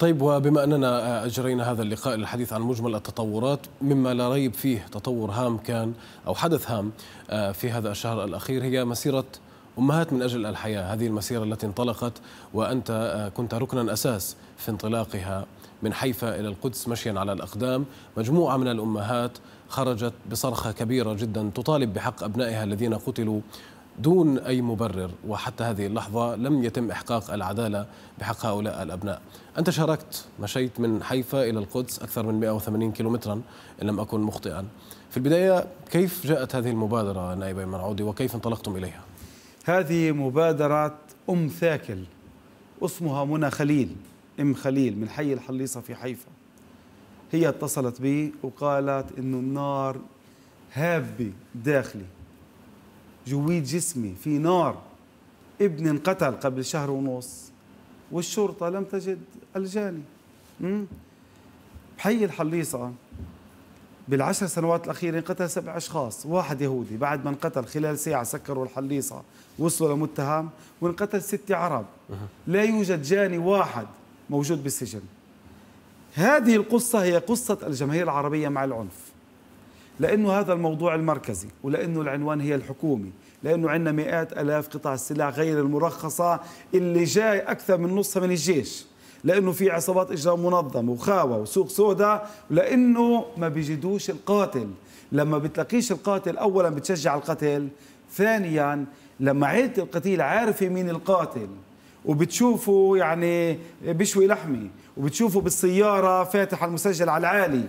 طيب وبما أننا أجرينا هذا اللقاء للحديث عن مجمل التطورات مما لا ريب فيه تطور هام كان أو حدث هام آه، في هذا الشهر الأخير هي مسيرة أمهات من أجل الحياة هذه المسيرة التي انطلقت وأنت آه، كنت ركنا أساس في انطلاقها من حيفا إلى القدس مشيا على الأقدام مجموعة من الأمهات خرجت بصرخة كبيرة جدا تطالب بحق أبنائها الذين قتلوا دون أي مبرر وحتى هذه اللحظة لم يتم إحقاق العدالة بحق هؤلاء الأبناء أنت شاركت مشيت من حيفا إلى القدس أكثر من 180 كيلومترا إن لم أكن مخطئا في البداية كيف جاءت هذه المبادرة نائب أيمن عودي وكيف انطلقتم إليها؟ هذه مبادرة أم ثاكل اسمها منى خليل أم خليل من حي الحليصة في حيفا هي اتصلت بي وقالت إنه النار هابة داخلي جويت جسمي في نار ابني انقتل قبل شهر ونص والشرطة لم تجد الجاني بحي الحليصة بالعشر سنوات الأخيرة انقتل سبع أشخاص واحد يهودي بعد ما انقتل خلال ساعة سكروا الحليصة وصلوا لمتهم وانقتل ست عرب لا يوجد جاني واحد موجود بالسجن هذه القصة هي قصة الجماهير العربية مع العنف لأنه هذا الموضوع المركزي ولأنه العنوان هي الحكومة لأنه عندنا مئات ألاف قطع السلاح غير المرخصة اللي جاي أكثر من نصها من الجيش لأنه في عصابات إجرام منظمة وخاوة وسوق سوداء لأنه ما بيجدوش القاتل لما بتلاقيش القاتل أولا بتشجع القتل ثانيا لما عيلة القتيل عارفة مين القاتل وبتشوفه يعني بشوي لحمه وبتشوفه بالسيارة فاتح المسجل على العالي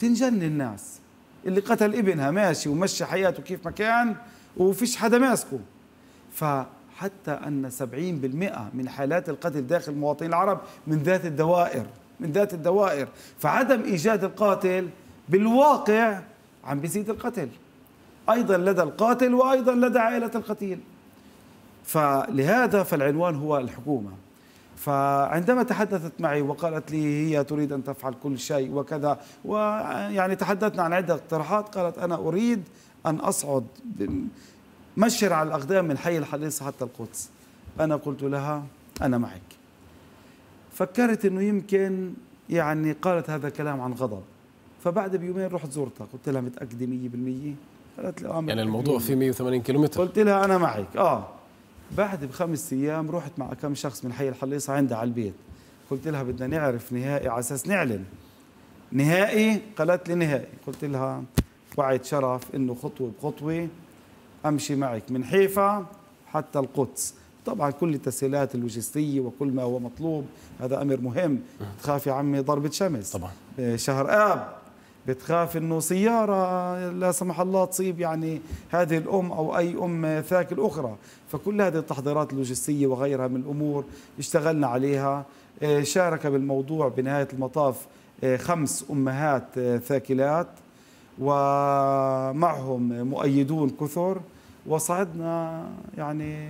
تنجن الناس اللي قتل ابنها ماشي ومشي حياته كيف ما كان وفيش حدا ماسكه فحتى أن 70% من حالات القتل داخل المواطنين العرب من ذات الدوائر من ذات الدوائر فعدم إيجاد القاتل بالواقع عم بيزيد القتل أيضا لدى القاتل وأيضا لدى عائلة القتيل فلهذا فالعنوان هو الحكومة فعندما تحدثت معي وقالت لي هي تريد أن تفعل كل شيء وكذا ويعني تحدثنا عن عدة اقتراحات قالت أنا أريد أن أصعد مشر على الأقدام من حي الحليصة حتى القدس أنا قلت لها أنا معك فكرت أنه يمكن يعني قالت هذا الكلام عن غضب فبعد بيومين رحت زرتها قلت لها متأكدة 100% قالت لي آه يعني الموضوع في 180 كيلومتر قلت لها أنا معك آه بعد بخمس ايام رحت مع كم شخص من حي الحليصه عندها على البيت قلت لها بدنا نعرف نهائي على اساس نعلن نهائي قالت لي نهائي قلت لها وعد شرف انه خطوه بخطوه امشي معك من حيفا حتى القدس طبعا كل التسهيلات اللوجستيه وكل ما هو مطلوب هذا امر مهم تخافي عمي ضربه شمس طبعا آه، شهر اب بتخاف انه سياره لا سمح الله تصيب يعني هذه الام او اي ام ثاكل اخرى فكل هذه التحضيرات اللوجستيه وغيرها من الامور اشتغلنا عليها آه، شارك بالموضوع بنهايه المطاف آه، خمس امهات آه، ثاكلات ومعهم مؤيدون كثر وصعدنا يعني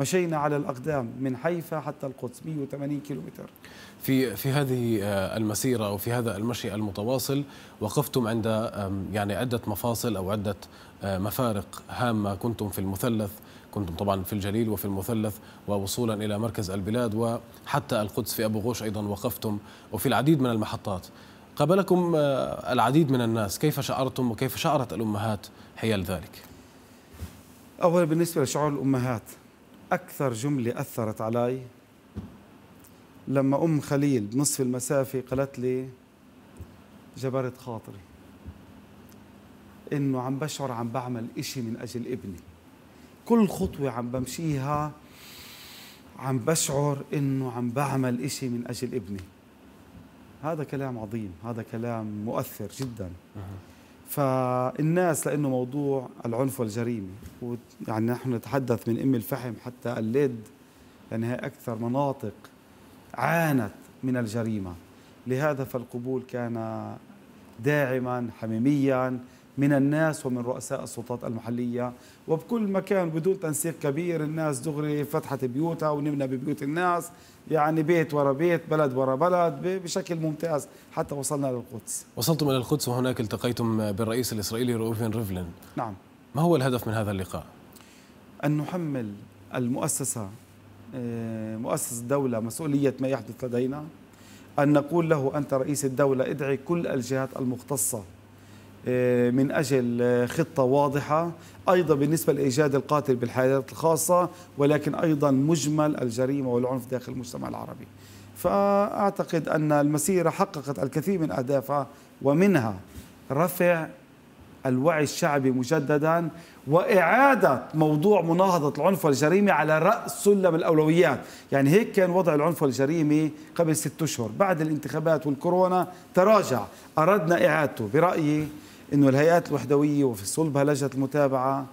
مشينا على الأقدام من حيفا حتى القدس 180 كيلومتر في في هذه آه، المسيره او في هذا المشي المتواصل وقفتم عند يعني عده مفاصل او عده آه، مفارق هامه كنتم في المثلث كنتم طبعا في الجليل وفي المثلث ووصولا الى مركز البلاد وحتى القدس في ابو غوش ايضا وقفتم وفي العديد من المحطات قابلكم آه، العديد من الناس كيف شعرتم وكيف شعرت الامهات حيال ذلك اولا بالنسبه لشعور الامهات اكثر جمله اثرت علي لما أم خليل بنصف المسافة قالت لي جبرت خاطري إنه عم بشعر عم بعمل إشي من أجل ابني كل خطوة عم بمشيها عم بشعر إنه عم بعمل إشي من أجل ابني هذا كلام عظيم هذا كلام مؤثر جدا فالناس لأنه موضوع العنف والجريمة يعني نحن نتحدث من أم الفحم حتى الليد يعني هي أكثر مناطق عانت من الجريمة لهذا فالقبول كان داعما حميميا من الناس ومن رؤساء السلطات المحلية وبكل مكان بدون تنسيق كبير الناس دغري فتحت بيوتها ونمنا ببيوت الناس يعني بيت ورا بيت بلد ورا بلد بشكل ممتاز حتى وصلنا للقدس وصلتم إلى القدس وهناك التقيتم بالرئيس الإسرائيلي روفين ريفلين نعم ما هو الهدف من هذا اللقاء؟ أن نحمل المؤسسة آه، مؤسس الدولة مسؤولية ما يحدث لدينا أن نقول له أنت رئيس الدولة ادعي كل الجهات المختصة آه، من أجل آه، خطة واضحة أيضا بالنسبة لإيجاد القاتل بالحالات الخاصة ولكن أيضا مجمل الجريمة والعنف داخل المجتمع العربي فأعتقد أن المسيرة حققت الكثير من أهدافها ومنها رفع الوعي الشعبي مجددا وإعادة موضوع مناهضة العنف والجريمة على رأس سلم الأولويات يعني هيك كان وضع العنف والجريمة قبل ست أشهر بعد الانتخابات والكورونا تراجع أردنا إعادته برأيي أنه الهيئات الوحدوية وفي صلبها لجنة المتابعة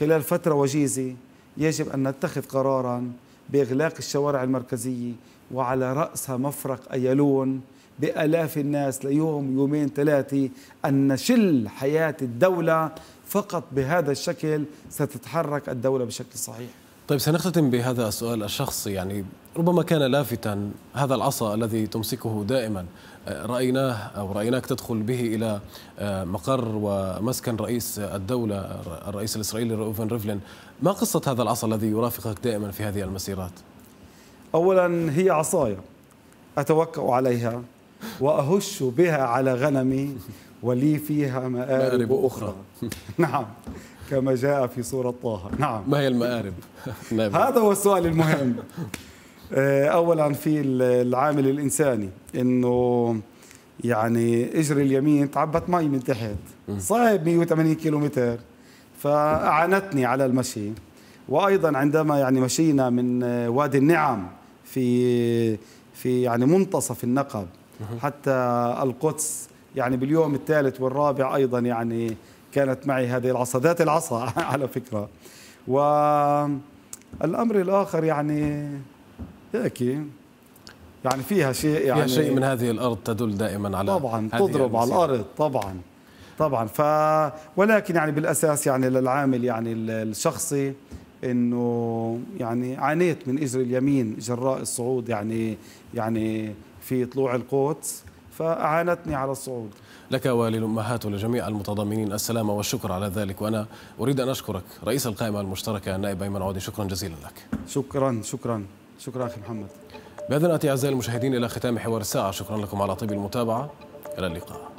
خلال فترة وجيزة يجب أن نتخذ قراراً بإغلاق الشوارع المركزية وعلى رأسها مفرق أيلون بآلاف الناس ليوم يومين ثلاثة أن نشل حياة الدولة فقط بهذا الشكل ستتحرك الدولة بشكل صحيح طيب سنختتم بهذا السؤال الشخصي يعني ربما كان لافتا هذا العصا الذي تمسكه دائما آه، رأيناه أو رأيناك تدخل به إلى آه، مقر ومسكن رئيس الدولة الرئيس الإسرائيلي روفن ريفلين ما قصة هذا العصا الذي يرافقك دائما في هذه المسيرات؟ أولا هي عصايا أتوكأ عليها وأهش بها على غنمي ولي فيها مآرب أخرى نعم كما جاء في سورة طه نعم ما هي المآرب نعم. هذا هو السؤال المهم آه، أولا في العامل الإنساني أنه يعني اجري اليمين تعبت مي من تحت صعب 180 كيلومتر فأعانتني على المشي وأيضا عندما يعني مشينا من آه، وادي النعم في في يعني منتصف النقب حتى القدس يعني باليوم الثالث والرابع أيضا يعني كانت معي هذه العصا ذات العصا على فكرة والأمر الآخر يعني هيك يعني فيها شيء يعني فيها شيء من هذه الأرض تدل دائما على طبعا تضرب على الأرض طبعا طبعا ف ولكن يعني بالأساس يعني للعامل يعني الشخصي انه يعني عانيت من اجر اليمين جراء الصعود يعني يعني في طلوع القدس فأعانتني على الصعود لك وللأمهات ولجميع المتضامنين السلام والشكر على ذلك وأنا أريد أن أشكرك رئيس القائمة المشتركة النائب أيمن عودي شكرا جزيلا لك شكرا شكرا شكرا أخي محمد بهذا نأتي أعزائي المشاهدين إلى ختام حوار الساعة شكرا لكم على طيب المتابعة إلى اللقاء